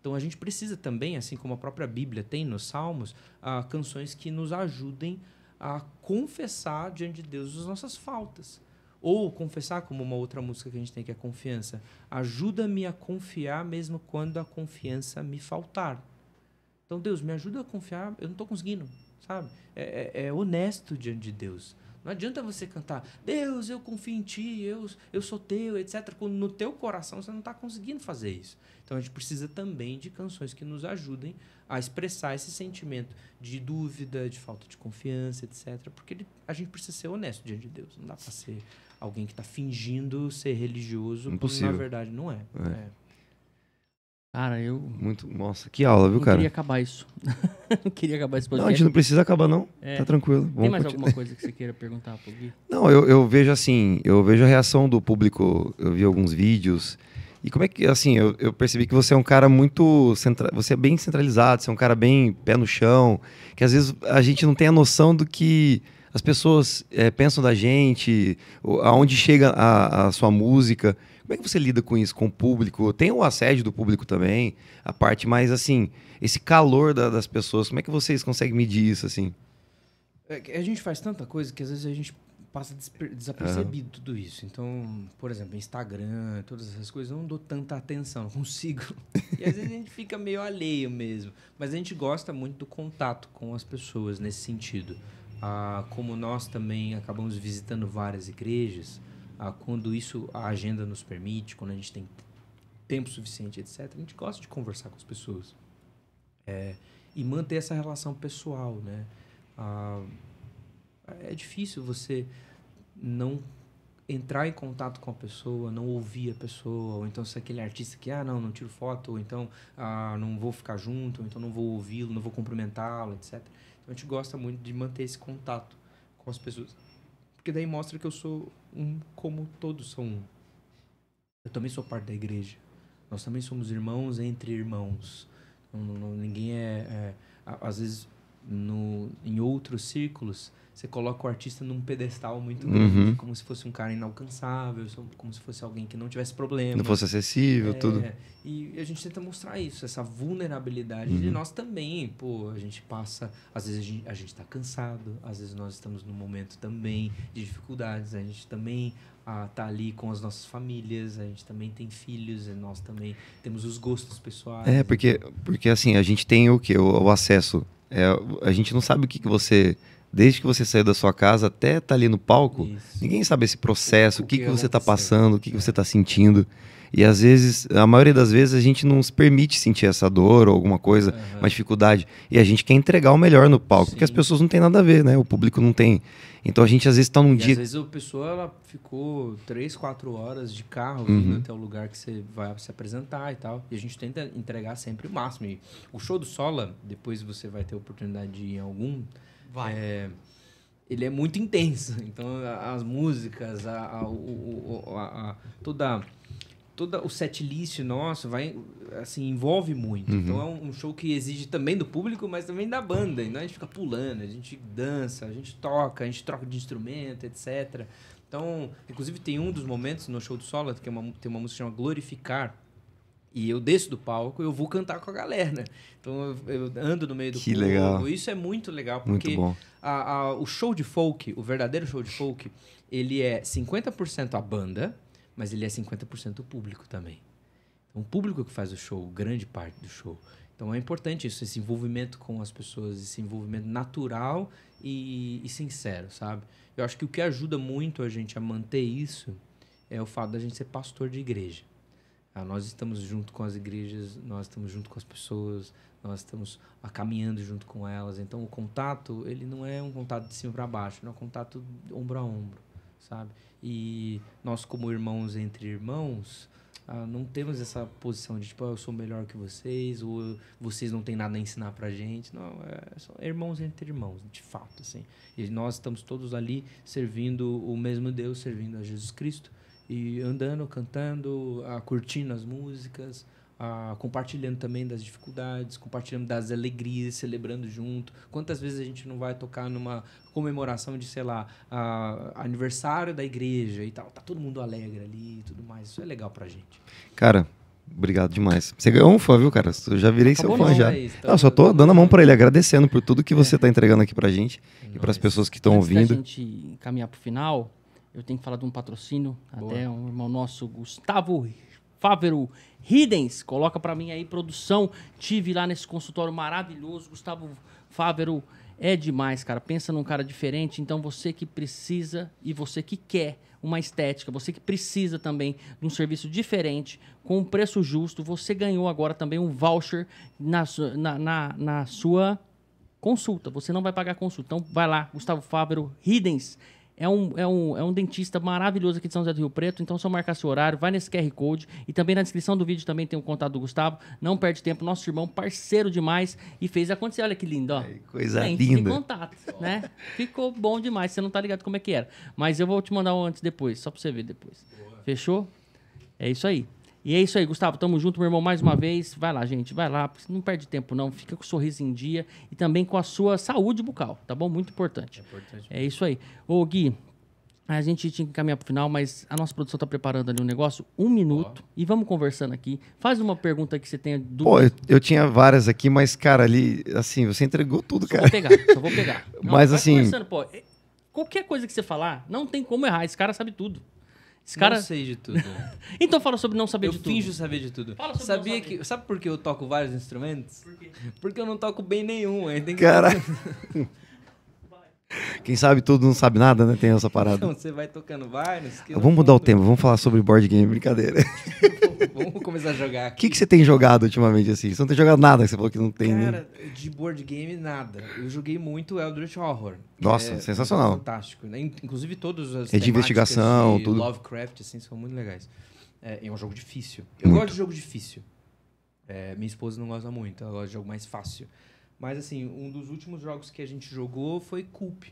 Então a gente precisa também, assim como a própria Bíblia tem nos Salmos, uh, canções que nos ajudem a confessar diante de Deus as nossas faltas. Ou confessar, como uma outra música que a gente tem, que é confiança. Ajuda-me a confiar mesmo quando a confiança me faltar. Então, Deus, me ajuda a confiar, eu não estou conseguindo, sabe? É, é, é honesto diante de Deus. Não adianta você cantar, Deus, eu confio em ti, eu, eu sou teu, etc. Quando no teu coração você não está conseguindo fazer isso. Então a gente precisa também de canções que nos ajudem a expressar esse sentimento de dúvida, de falta de confiança, etc. Porque ele, a gente precisa ser honesto diante de Deus. Não dá para ser alguém que está fingindo ser religioso, Impossível. quando na verdade não é. é. é. Cara, eu. Muito. Nossa, que aula, viu, não cara? queria acabar isso. [LAUGHS] não queria acabar esse podcast. Não, a gente não precisa acabar, não. É. Tá tranquilo. Tem Vamos mais continuar. alguma coisa que você queira perguntar pro Gui? Não, eu, eu vejo assim, eu vejo a reação do público, eu vi alguns vídeos. E como é que, assim, eu, eu percebi que você é um cara muito. Centra... Você é bem centralizado, você é um cara bem pé no chão, que às vezes a gente não tem a noção do que as pessoas é, pensam da gente, aonde chega a, a sua música. Como é que você lida com isso, com o público? Tem o assédio do público também, a parte mais assim, esse calor da, das pessoas, como é que vocês conseguem medir isso assim? É, a gente faz tanta coisa que às vezes a gente passa desapercebido tudo isso. Então, por exemplo, Instagram, todas essas coisas, eu não dou tanta atenção, não consigo. [LAUGHS] E às vezes a gente fica meio alheio mesmo. Mas a gente gosta muito do contato com as pessoas nesse sentido. Ah, como nós também acabamos visitando várias igrejas, ah, quando isso a agenda nos permite, quando a gente tem tempo suficiente, etc. A gente gosta de conversar com as pessoas é, e manter essa relação pessoal, né? Ah, é difícil você não entrar em contato com a pessoa, não ouvir a pessoa, ou então se aquele artista que, ah, não, não tiro foto, ou então ah, não vou ficar junto, ou então não vou ouvi-lo, não vou cumprimentá-lo, etc. Então a gente gosta muito de manter esse contato com as pessoas. Porque daí mostra que eu sou um como todos são um. Eu também sou parte da igreja. Nós também somos irmãos entre irmãos. Não, ninguém é, é, Às vezes, no, em outros círculos, você coloca o artista num pedestal muito uhum. grande, uhum. como se fosse um cara inalcançável, como se fosse alguém que não tivesse problema. Não fosse acessível, é, tudo. E a gente tenta mostrar isso, essa vulnerabilidade uhum. de nós também. Pô, a gente passa, às vezes a gente, está tá cansado, às vezes nós estamos num momento também de dificuldades, a gente também ah, tá ali com as nossas famílias, a gente também tem filhos, nós também temos os gostos pessoais. É, porque, porque assim, a gente tem o que? O, o acesso. É, a gente não sabe o que, que você desde que você saiu da sua casa até estar tá ali no palco, Isso. ninguém sabe esse processo, o, que, que, que você está passando, o que, que você está é. sentindo. E às vezes, a maioria das vezes, a gente não se permite sentir essa dor ou alguma coisa, uhum. uma dificuldade. E a gente quer entregar o melhor no palco, Sim. porque as pessoas não têm nada a ver, né? O público não tem. Então a gente às vezes está num e dia. Às vezes a pessoa ela ficou três, quatro horas de carro uhum. até o lugar que você vai se apresentar e tal. E a gente tenta entregar sempre o máximo. E o show do Sola, depois você vai ter a oportunidade de ir em algum Vai. É, ele é muito intenso. [LAUGHS] Então, as músicas, a, a, o, a, a toda todo o setlist nosso vai assim envolve muito. Uhum. Então é um, show que exige também do público, mas também da banda. Então a gente fica pulando, a gente dança, a gente toca, a gente troca de instrumento, etc. Então, inclusive tem um dos momentos no show do Sola, que é uma, tem uma música chamada Glorificar, e eu desço do palco, eu vou cantar com a galera. Né? Então eu, ando no meio do que público. Legal. Isso é muito legal, porque muito a, a, o show de folk, o verdadeiro show de folk, ele é 50% a banda, mas ele é 50% o público também. Então, o público que faz o show, grande parte do show. Então é importante isso, esse envolvimento com as pessoas, esse envolvimento natural e, e sincero, sabe? Eu acho que o que ajuda muito a gente a manter isso é o fato da gente ser pastor de igreja. Ah, nós estamos junto com as igrejas, nós estamos junto com as pessoas, nós estamos ah, caminhando junto com elas. Então o contato, ele não é um contato de cima para baixo, é um contato ombro a ombro, sabe? E nós como irmãos entre irmãos, ah, não temos essa posição de tipo, ah, eu sou melhor que vocês, ou vocês não têm nada a ensinar para gente. Não, é, são irmãos entre irmãos, de fato, assim. E nós estamos todos ali servindo o mesmo Deus, servindo a Jesus Cristo e andando, cantando, a, curtindo as músicas, a, compartilhando também das dificuldades, compartilhando das alegrias, celebrando junto. Quantas vezes a gente não vai tocar numa comemoração de, sei lá, a, aniversário da igreja e tal? Tá todo mundo alegre ali e tudo mais. Isso é legal pra gente. Cara, Obrigado demais. Você ganhou um fã, viu, cara? Eu já virei Acabou seu fã não, já. não, só tô dando a mão para ele, agradecendo por tudo que você é. tá entregando aqui pra gente Nossa. e é para as pessoas que estão ouvindo. Antes da gente encaminhar pro final, eu tenho que falar de um patrocínio, Boa. até um irmão nosso, Gustavo Fávero Riddens. Coloca para mim aí, produção. Tive lá nesse consultório maravilhoso. Gustavo Fávero é demais, cara. Pensa num cara diferente. Então, você que precisa e você que quer uma estética, você que precisa também de um serviço diferente, com um preço justo, você ganhou agora também um voucher na, na, na, na sua consulta. Você não vai pagar consulta. Então, vai lá, Gustavo Fávero Riddens. É um, é, um, é um dentista maravilhoso aqui de São José do Rio Preto, então só marcar seu horário, vai nesse QR Code e também na descrição do vídeo também tem o contato do Gustavo. Não perde tempo, nosso irmão, parceiro demais e fez acontecer. Olha que lindo, ó. coisa Bem, linda. contato, né? Ficou bom demais, você não tá ligado como é que era. Mas eu vou te mandar um antes depois, só pra você ver depois. Boa. Fechou? É isso aí. E é isso aí, Gustavo. Tamo junto, meu irmão, mais uma vez. Vai lá, gente. Vai lá. Não perde tempo, não. Fica com o sorriso em dia e também com a sua saúde bucal, tá bom? Muito importante. É, importante. é isso aí. Ô, Gui, a gente tinha que caminhar pro final, mas a nossa produção tá preparando ali um negócio. Um minuto e vamos conversando aqui. Faz uma pergunta que você tenha dúvida. Pô, eu, eu, tinha várias aqui, mas, cara, ali, assim, você entregou tudo, só cara. Vou pegar, só vou pegar. [LAUGHS] Não, mas, assim... É, qualquer coisa que você falar, não tem como errar. Esse cara sabe tudo. Esse cara... Não sei de tudo. [LAUGHS] então fala sobre não saber eu de tudo. Eu finjo saber de tudo. Fala sobre Sabia que... Sabe por que eu toco vários instrumentos? Por quê? Porque eu não toco bem nenhum. Aí Caraca. [LAUGHS] [LAUGHS] Quem sabe tudo não sabe nada, né? Tem essa parada. Então, você vai tocando vários. vamos mudar o tema, vamos falar sobre board game, brincadeira. [LAUGHS] vamos começar a jogar. O que, que você tem jogado ultimamente assim? Você não tem jogado nada que você falou que não tem. Cara, de board game, nada. Eu joguei muito Eldritch Horror. Nossa, é, sensacional. Fantástico. Né? Inclusive, todos as. É de investigação, de tudo. Lovecraft, assim, são muito legais. É, é um jogo difícil. Eu muito. gosto de jogo difícil. É, minha esposa não gosta muito, ela gosta de jogo mais fácil. Mas assim, um dos últimos jogos que a gente jogou foi Coop.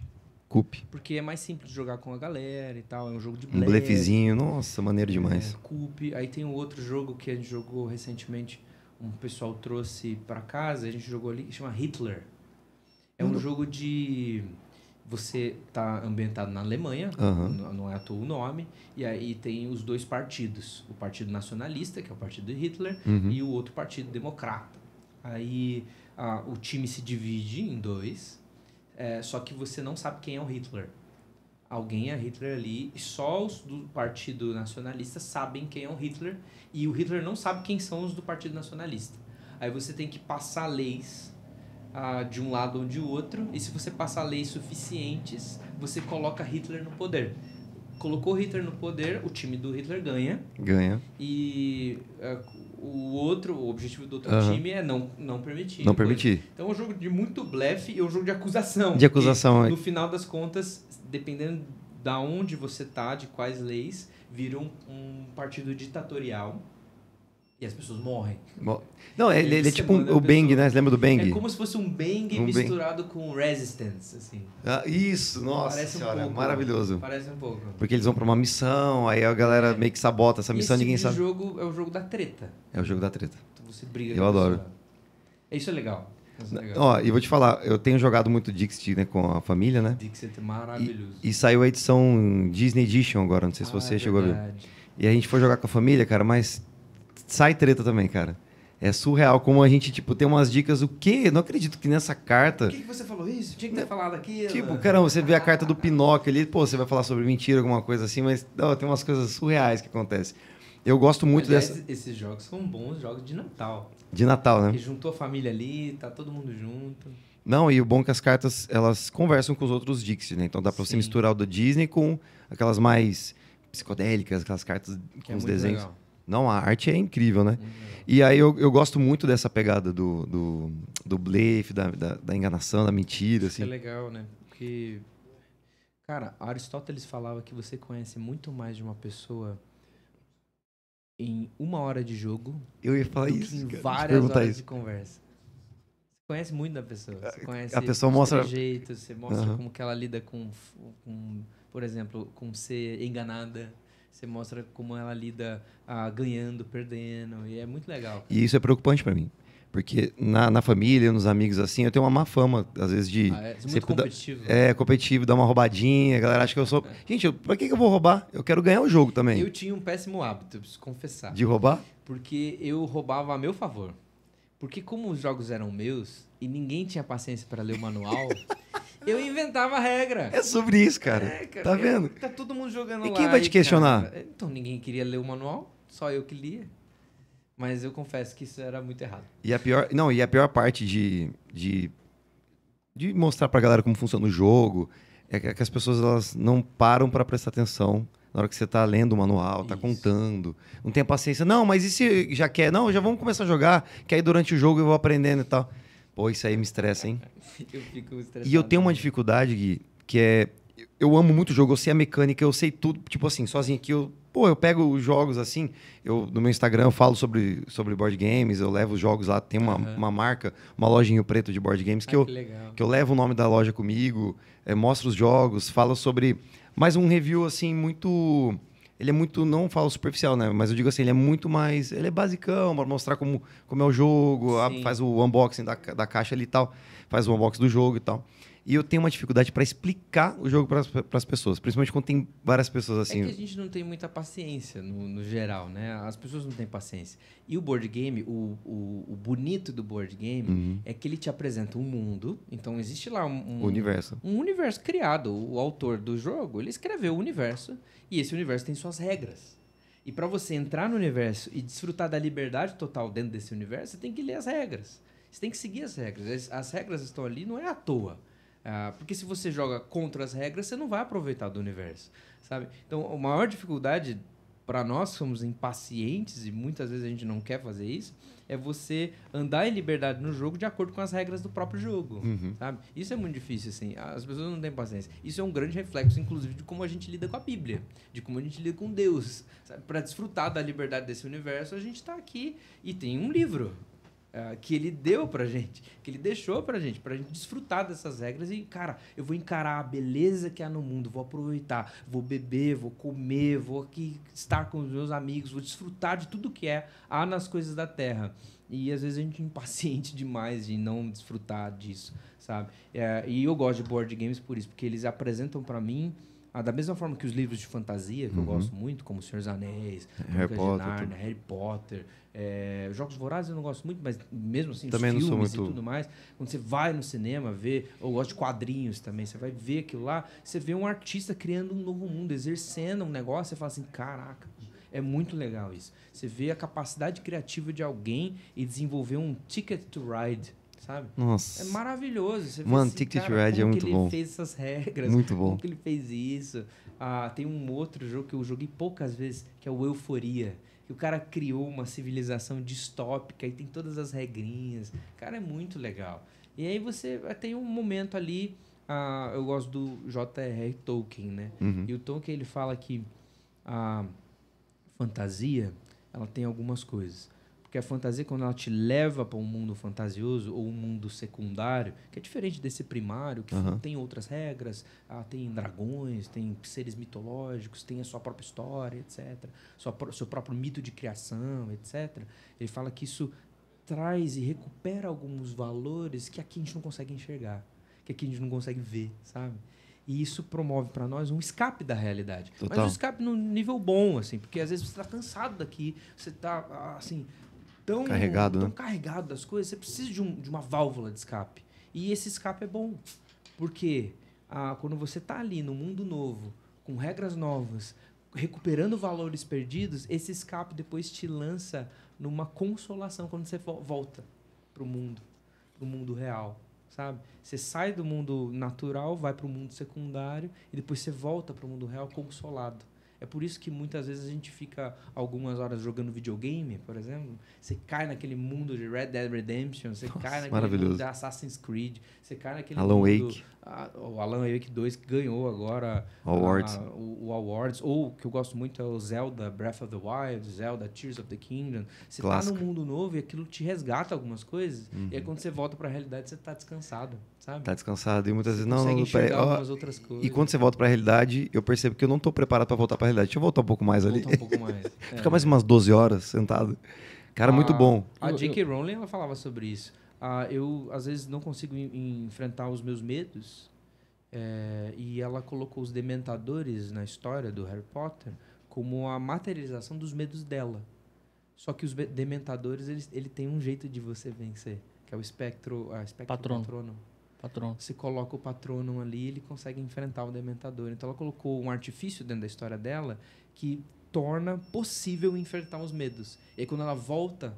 Coop. Porque é mais simples de jogar com a galera e tal. É um jogo de blefe. Um blefezinho, nossa, maneiro é, demais. É, Coop. Aí tem um outro jogo que a gente jogou recentemente, um pessoal trouxe para casa, a gente jogou ali, que chama Hitler. É um Não. Uhum. jogo de você tá ambientado na Alemanha, uhum. não é à toa o nome, e aí tem os dois partidos, o Partido Nacionalista, que é o partido de Hitler, uhum. e o outro Partido Democrata. Aí ah, o time se divide em dois, é, só que você não sabe quem é o Hitler. Alguém é Hitler ali e só os do Partido Nacionalista sabem quem é o Hitler e o Hitler não sabe quem são os do Partido Nacionalista. Aí você tem que passar leis ah, de um lado ou de outro e se você passar leis suficientes, você coloca Hitler no poder colocou Hitler no poder, o time do Hitler ganha. Ganha. E é, o outro, o objetivo do outro uhum. time é não, não permitir. Não permitir. Coisa. Então é um jogo de muito blefe e é um jogo de acusação. De acusação, é. No final das contas, dependendo da onde você tá, de quais leis, vira um, um partido ditatorial e as pessoas morrem. Não, ele, é, ele é tipo um, o Bang, pessoa... né? Você lembra do Bang? É como se fosse um Bang um misturado bang. com Resistance, assim. Ah, isso, nossa parece senhora, um pouco, maravilhoso. Parece um pouco. Porque eles vão pra uma missão, aí a galera é. meio que sabota essa missão, ninguém sabe. jogo é o jogo da treta. É o jogo da treta. Então você briga Eu adoro. Pessoa. É, isso é legal. Isso é legal. Ó, e vou te falar, eu tenho jogado muito Dixit né, com a família, né? Dixit é maravilhoso. E, e, saiu a edição Disney Edition agora, não sei se ah, você é chegou a ver. E a gente foi jogar com a família, cara, mas sai treta também, cara. É surreal como a gente, tipo, tem umas dicas. O quê? Não acredito que nessa carta. Por que, que você falou isso? Tinha que ter né? falado aqui. Tipo, né? caramba, você vê a carta do Pinóquio ali, pô, você vai falar sobre mentira, alguma coisa assim, mas não, tem umas coisas surreais que acontecem. Eu gosto muito Aliás, dessa. Esses jogos são bons jogos de Natal. De Natal, né? Porque juntou a família ali, tá todo mundo junto. Não, e o bom é que as cartas elas conversam com os outros Dixie, né? Então dá pra Sim. você misturar o do Disney com aquelas mais psicodélicas, aquelas cartas com é os desenhos. Legal. Não, a arte é incrível, né? Uhum. E aí eu, eu gosto muito dessa pegada do, do, do blefe, da, da, da, enganação, da mentira. Isso é assim. é legal, né? Porque, cara, Aristóteles falava que você conhece muito mais de uma pessoa em uma hora de jogo. Eu ia falar isso. em cara, várias horas isso. de conversa. Você conhece muito da pessoa. Você conhece a pessoa mostra jeito, você mostra uhum. como que ela lida com, com, por exemplo, com ser enganada você mostra como ela lida ah, ganhando, perdendo, e é muito legal. E isso é preocupante para mim. Porque na, na, família, nos amigos, assim, eu tenho uma má fama, às vezes, de. Ah, é, é muito competitivo. Né? é, competitivo, dar uma roubadinha, a galera acha que eu sou. É. Gente, pra que, que eu vou roubar? Eu quero ganhar o jogo também. Eu tinha um péssimo hábito, preciso confessar. De roubar? Porque eu roubava a meu favor. Porque como os jogos eram meus e ninguém tinha paciência para ler o manual, [LAUGHS] Eu inventava a regra. É sobre isso, cara. É, cara tá vendo? Tá todo mundo jogando lá. E quem lá, vai te questionar? Cara, então ninguém queria ler o manual, só eu que lia. Mas eu confesso que isso era muito errado. E a pior, não, e a pior parte de, de, de mostrar pra galera como funciona o jogo é que é as pessoas elas não param para prestar atenção na hora que você tá lendo o manual, tá contando. Não tem a paciência. Não, mas e se já quer? Não, já vamos começar a jogar, que aí durante o jogo eu vou aprendendo e tal. Pô, isso aí me estressa, hein? [LAUGHS] eu fico estressado. E eu tenho uma dificuldade, Gui, que é. Eu amo muito o jogo, eu sei a mecânica, eu sei tudo. Tipo assim, sozinho aqui eu. Pô, eu pego os jogos assim. Eu, no meu Instagram eu falo sobre, sobre board games, eu levo os jogos lá. Tem uma, uhum. uma marca, uma lojinha preto de board games, que, ah, eu, que, que, eu levo o nome da loja comigo, é, mostro os jogos, falo sobre. Mas um review assim, muito ele é muito, não falo superficial, né? Mas eu digo assim, ele é muito mais. Ele é basicão, para mostrar como, como é o jogo, a, faz o unboxing da, da caixa ali e tal, faz o unboxing do jogo e tal e eu tenho uma dificuldade para explicar o jogo para as pessoas, principalmente quando tem várias pessoas assim. É que a gente não tem muita paciência no, no geral, né? As pessoas não têm paciência. E o board game, o, o, o bonito do board game uhum. é que ele te apresenta um mundo, então existe lá um, um universo. Um universo criado. O autor do jogo, ele escreveu o universo e esse universo tem suas regras. E para você entrar no universo e desfrutar da liberdade total dentro desse universo, você tem que ler as regras. Você tem que seguir as regras. As, as regras estão ali, não é à toa. Ah, porque se você joga contra as regras, você não vai aproveitar do universo, sabe? Então, a maior dificuldade para nós que somos impacientes e muitas vezes a gente não quer fazer isso, é você andar em liberdade no jogo de acordo com as regras do próprio jogo, uhum. sabe? Isso é muito difícil, assim. As pessoas não têm paciência. Isso é um grande reflexo, inclusive, de como a gente lida com a Bíblia, de como a gente lida com Deus. Para desfrutar da liberdade desse universo, a gente está aqui e tem um livro, eh, que ele deu pra gente, que ele deixou pra gente, pra gente desfrutar dessas regras e, cara, eu vou encarar a beleza que há no mundo, vou aproveitar, vou beber, vou comer, vou aqui estar com os meus amigos, vou desfrutar de tudo que é há nas coisas da terra. E às vezes a gente é impaciente [LAUGHS] demais de não desfrutar disso, sabe? É, e eu gosto de board games por isso, porque eles apresentam para mim ah, da mesma forma que os livros de fantasia, que uhum. eu gosto muito, como Senhor dos Anéis, é, Harry Potter, Narnia, Harry Potter, é, Jogos Vorazes eu não gosto muito, mas mesmo assim, também os filmes muito... e tudo mais. Quando você vai no cinema ver, eu gosto de quadrinhos também, você vai ver aquilo lá, você vê um artista criando um novo mundo, exercendo um negócio, você fala assim, caraca, é muito legal isso. Você vê a capacidade criativa de alguém e desenvolver um ticket to ride sabe? Nossa. É maravilhoso. Você Mano, assim, Ticket cara, Ride é muito bom. Como ele fez essas regras. Muito bom. Como que ele fez isso. Ah, tem um outro jogo que eu joguei poucas vezes, que é o Euforia. Que o cara criou uma civilização distópica e tem todas as regrinhas. Cara, é muito legal. E aí você ah, tem um momento ali... Ah, eu gosto do J.R. Tolkien, né? Uhum. E o Tolkien, ele fala que a fantasia, ela tem algumas coisas. Porque a fantasia, quando ela te leva para um mundo fantasioso ou um mundo secundário, que é diferente desse primário, que uhum. tem outras regras, ah, tem dragões, tem seres mitológicos, tem a sua própria história, etc. Sua, seu próprio mito de criação, etc. Ele fala que isso traz e recupera alguns valores que aqui a gente não consegue enxergar, que aqui a gente não consegue ver, sabe? E isso promove para nós um escape da realidade. Total. Mas um escape num nível bom, assim, porque às vezes você está cansado daqui, você está ah, assim, tão carregado, tão né? carregado das coisas, você precisa de, um, de, uma válvula de escape. E esse escape é bom, porque ah, quando você está ali no mundo novo, com regras novas, recuperando valores perdidos, esse escape depois te lança numa consolação quando você volta para o mundo, para o mundo real, sabe? Você sai do mundo natural, vai para o mundo secundário e depois você volta para o mundo real consolado. É por isso que muitas vezes a gente fica algumas horas jogando videogame, por exemplo. Você cai naquele mundo de Red Dead Redemption, você Nossa, cai naquele mundo de Assassin's Creed, você cai naquele Alan mundo... Wake. A, ah, o Alan Wake 2 que ganhou agora ah, awards. A, o, o, Awards. Ou, que eu gosto muito, é o Zelda Breath of the Wild, Zelda Tears of the Kingdom. Você Clássico. tá num mundo novo e aquilo te resgata algumas coisas. Uhum. E aí uhum. quando você volta para a realidade, você tá descansado sabe? Tá descansado. E muitas você vezes, não, não Ó, outras coisas. E quando você volta para a realidade, eu percebo que eu não tô preparado para voltar para a realidade. Deixa eu voltar um pouco mais ali. um pouco mais. [LAUGHS] É. Fica mais umas 12 horas sentado. Cara, a, muito ah, bom. A J.K. Rowling, ela falava sobre isso. Ah, eu, às vezes, não consigo enfrentar os meus medos. É, e ela colocou os dementadores na história do Harry Potter como a materialização dos medos dela. Só que os dementadores, ele, ele tem um jeito de você vencer, que é o espectro, a espectro patrono. patrono. Patrono. Você coloca o patrono ali, ele consegue enfrentar o dementador. Então ela colocou um artifício dentro da história dela que torna possível enfrentar os medos. E aí, quando ela volta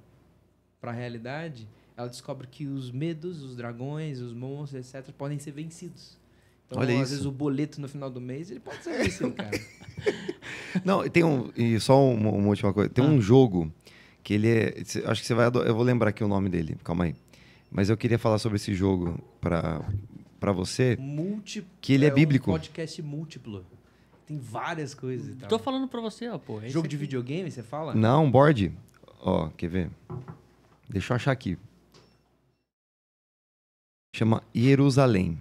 para a realidade, ela descobre que os medos, os dragões, os monstros, etc, podem ser vencidos. Então, Olha às isso. vezes o boleto no final do mês, ele pode ser vencido, cara. [LAUGHS] Não, tem um e só uma, uma última coisa. Tem ah. um jogo que ele é, acho que você vai adorar, eu vou lembrar aqui o nome dele. Calma aí. Mas eu queria falar sobre esse jogo para para você. Múltiplo. Que ele é, é bíblico. Um podcast múltiplo. Tem várias coisas e tal. Tô falando para você, ó, pô. Jogo é de videogame, você fala? Não, board. Ó, quer ver? Deixa eu achar aqui. Chama Jerusalém.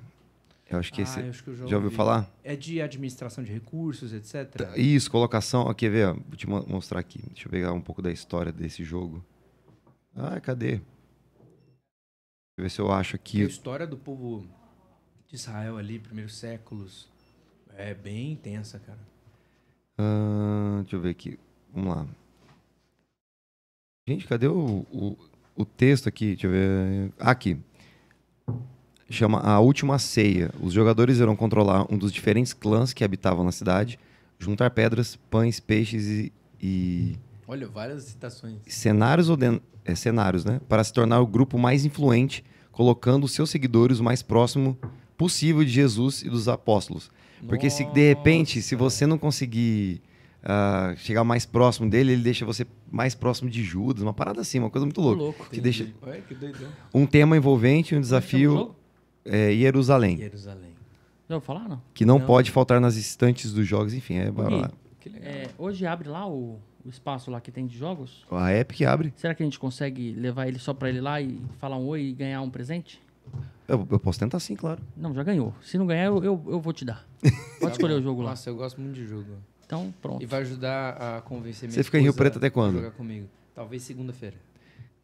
Eu acho que ah, esse. Acho que já, ouvi. ouviu falar? É de administração de recursos, etc. Tá, isso, colocação. Ó, quer ver? Ó, vou te mostrar aqui. Deixa eu pegar um pouco da história desse jogo. Ah, cadê? Deixa eu ver se eu acho aqui. A história do povo de Israel ali, primeiros séculos, é bem intensa, cara. Uh, deixa eu ver aqui. Vamos lá. Gente, cadê o, o, o texto aqui? Deixa eu ver. Aqui chama A Última Ceia. Os jogadores irão controlar um dos diferentes clãs que habitavam na cidade, juntar pedras, pães, peixes e, e Olha, várias citações. Cenários, oden... é, cenários, né? Para se tornar o grupo mais influente, colocando seus seguidores o mais próximo possível de Jesus e dos apóstolos. Porque Nossa. se de repente, se você não conseguir uh, chegar mais próximo dele, ele deixa você mais próximo de Judas, uma parada assim, uma coisa muito louca. Louco, que deixa... Ué, que Um tema envolvente, um desafio. É, Jerusalém. Jerusalém. Já falar, não? Que não, não, pode faltar nas estantes dos jogos, enfim. É, e, é, hoje abre lá o o espaço lá que tem de jogos. A Epic abre. Será que a gente consegue levar ele só pra ele lá e falar um oi e ganhar um presente? Eu, eu posso tentar sim, claro. Não, já ganhou. Se não ganhar, eu, eu, eu vou te dar. [LAUGHS] Pode escolher o jogo lá. Nossa, eu gosto muito de jogo. Então, pronto. E vai ajudar a convencer Você fica em Rio Preto até quando? Jogar comigo. Talvez segunda-feira.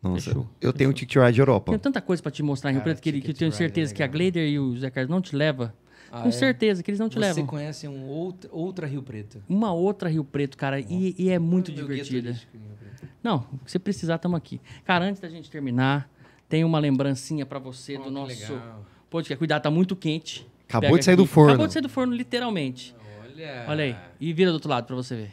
Nossa, Fechou. eu tenho um Ticket Ride Europa. Tem tanta coisa pra te mostrar em Rio Preto que, que eu tenho é certeza que a Glader e o Zé Carlos não te leva ah, com é? certeza, que eles não te Você levam. Você conhece um outra, outra Rio Preto? Uma outra Rio Preto, cara, e, e, é muito divertida. Não, se precisar, estamos aqui. Cara, antes da gente terminar, tem uma lembrancinha para você oh, do nosso legal. podcast. É, cuidado, tá muito quente. Acabou Pega de sair aqui. do forno. Acabou de sair do forno, literalmente. Olha. Olha aí. E vira do outro lado para você ver.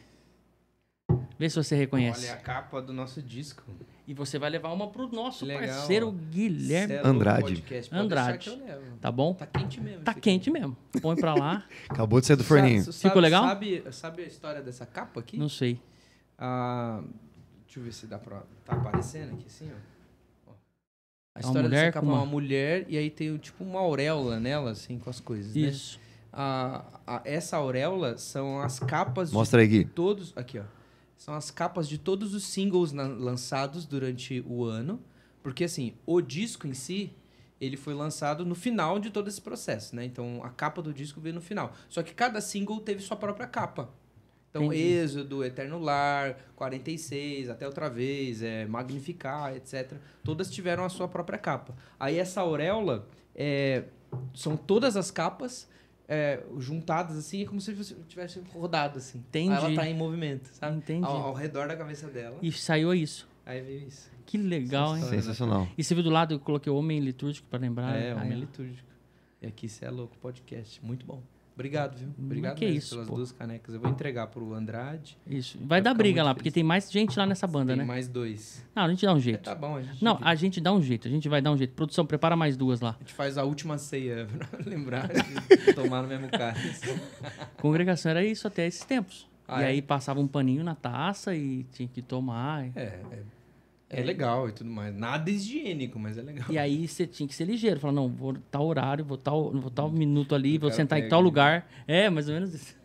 Vê se você reconhece. Olha a capa do nosso disco. E você vai levar uma pro nosso Legal. parceiro Guilherme é Andrade. Podcast, Andrade. Tá bom? Tá quente mesmo. Tá quente mesmo. Põe pra lá. [LAUGHS] Acabou de sair do forninho. Sabe, Ficou legal? Sabe, sabe a história dessa capa aqui? Não sei. Ah, deixa eu ver se dá pra. Tá aparecendo aqui assim, ó. A história uma mulher dessa capa é uma... mulher e aí tem tipo uma auréola nela, assim, com as coisas. Né? Isso. Né? Ah, a, essa auréola são as capas Mostra de aí, Gui. todos. Aqui, ó são as capas de todos os singles lançados durante o ano, porque assim, o disco em si, ele foi lançado no final de todo esse processo, né? Então a capa do disco veio no final. Só que cada single teve sua própria capa. Então, Entendi. Êxodo, Eterno Lar, 46, Até Outra Vez, é, Magnificar, etc. Todas tiveram a sua própria capa. Aí essa auréola é, são todas as capas é, juntadas assim, é como se você tivesse rodado assim. Entendi. Aí ela tá em movimento, sabe? Entendi. Ao, ao, redor da cabeça dela. E saiu isso. Aí veio isso. Que legal, hein? Sensacional. E você viu do lado, eu coloquei o Homem Litúrgico para lembrar. É, Homem Litúrgico. E aqui você é louco, podcast. Muito bom. Obrigado, viu? Hum, Obrigado que mesmo isso, pelas pô. duas canecas. Eu vou entregar pro Andrade. Isso. Vai, dar briga lá, feliz. porque tem mais gente lá nessa banda, tem né? mais dois. Não, a gente dá um jeito. É, tá bom, a gente. Não, a gente dá um jeito. A gente vai dar um jeito. Produção, prepara mais duas lá. A gente faz a última ceia [LAUGHS] pra lembrar de [LAUGHS] tomar no mesmo cara. Congregação era isso até esses tempos. Ah, e é? aí passava um paninho na taça e tinha que tomar. É, é é, legal e tudo mais. Nada higiênico, mas é legal. E aí você tinha que ser ligeiro. Falar, não, vou tal horário, vou tal, vou tal hum, minuto ali, vou sentar em tal lugar. É, mais ou menos isso.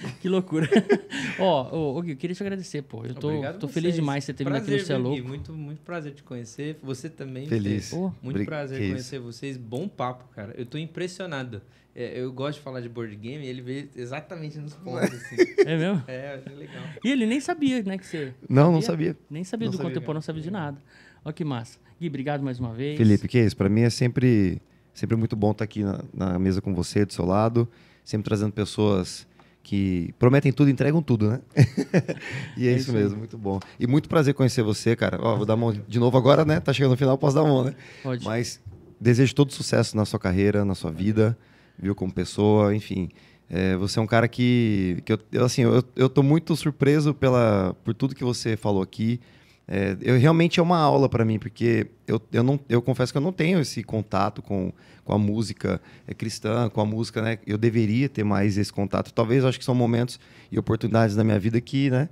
[LAUGHS] que loucura. [LAUGHS] Ó, oh, Gui, eu queria te agradecer, pô. Eu tô, Obrigado tô feliz demais você ter vindo aqui no Celo. É muito, muito prazer te conhecer. Você também. Feliz. Oh, muito prazer conhecer vocês. Bom papo, cara. Eu tô impressionado. É, eu gosto de falar de board game e ele veio exatamente nos pontos, assim. É mesmo? É, achei legal. E ele nem sabia, né, que você... Não, não sabia. Nem sabia não do sabia, contemporâneo, não sabia de nada. Olha que massa. Gui, obrigado mais uma vez. Felipe, que é isso? Para mim é sempre, sempre muito bom estar tá aqui na, na, mesa com você, do seu lado, sempre trazendo pessoas que prometem tudo, entregam tudo, né? [LAUGHS] e é, é isso, mesmo, muito bom. E muito prazer conhecer você, cara. Ó, vou dar a mão de novo agora, né? Tá chegando no final, posso dar a mão, né? Pode. Mas desejo todo sucesso na sua carreira, na sua vida viu, como pessoa, enfim. É, você é um cara que, que eu, assim, eu, eu tô muito surpreso pela, por tudo que você falou aqui. É, eu, realmente é uma aula para mim, porque eu, eu, não, eu confesso que eu não tenho esse contato com, com a música é, cristã, com a música, né? Eu deveria ter mais esse contato. Talvez, acho que são momentos e oportunidades da minha vida que, né?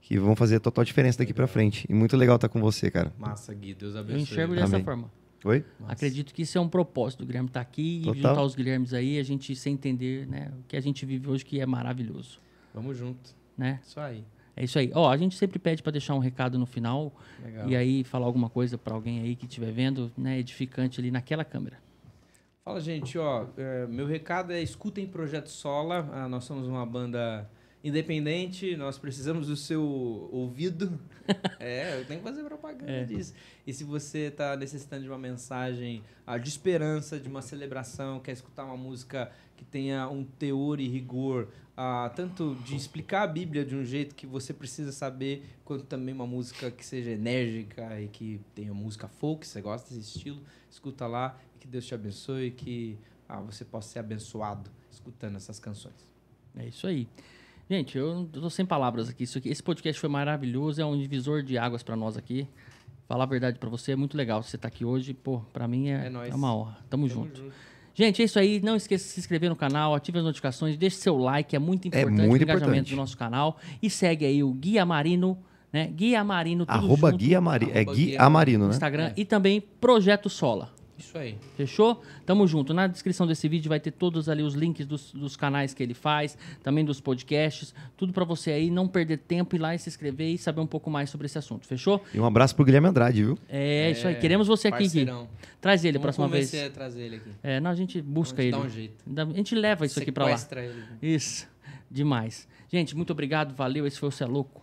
Que vão fazer total diferença daqui para frente. E muito legal estar tá com você, cara. Massa, Gui. Deus abençoe. Eu enxergo dessa Amém. forma. Oi? Acredito que isso é um propósito do Guilherme estar tá aqui Total. e juntar os Guilhermes aí, a gente se entender né, o que a gente vive hoje, que é maravilhoso. Vamos junto. Né? Isso aí. É isso aí. Ó, a gente sempre pede para deixar um recado no final Legal. e aí falar alguma coisa para alguém aí que estiver vendo, né, edificante ali naquela câmera. Fala, gente, ó, é, meu recado é escutem Projeto Sola. Ah, nós somos uma banda Independente, nós precisamos do seu ouvido. [LAUGHS] é, eu tenho que fazer propaganda é. disso. E se você está necessitando de uma mensagem ah, de esperança, de uma celebração, quer escutar uma música que tenha um teor e rigor, ah, tanto de explicar a Bíblia de um jeito que você precisa saber, quanto também uma música que seja enérgica e que tenha música folk, se você gosta desse estilo, escuta lá. Que Deus te abençoe e que ah, você possa ser abençoado escutando essas canções. É isso aí. Gente, eu tô sem palavras aqui. Isso aqui. Esse podcast foi maravilhoso, é um divisor de águas para nós aqui. Falar a verdade para você, é muito legal você estar tá aqui hoje. Pô, para mim é, é, é, uma honra. Tamo, Tamo junto. junto. Gente, é isso aí. Não esqueça de se inscrever no canal, ative as notificações, deixe seu like, é muito é importante é muito o engajamento importante. do nosso canal. E segue aí o Guia Marino, né? Guia Marino, tudo Arroba junto. Guia Mari... É Guia Marino, né? Instagram. É. E também Projeto Sola. Isso aí. Fechou? Tamo junto. Na descrição desse vídeo vai ter todos ali os links dos, dos canais que ele faz, também dos podcasts, tudo para você aí não perder tempo, ir lá e se inscrever e saber um pouco mais sobre esse assunto. Fechou? E um abraço pro Guilherme Andrade, viu? É, é isso aí. É, Queremos você aqui, Gui. Traz ele Vamos a próxima vez. A trazer ele aqui. É, não, a gente busca ele. Dá um jeito. A gente leva isso Sequestra aqui para lá. Ele. Isso. Demais. Gente, muito obrigado, valeu. Esse foi o Cê é Louco.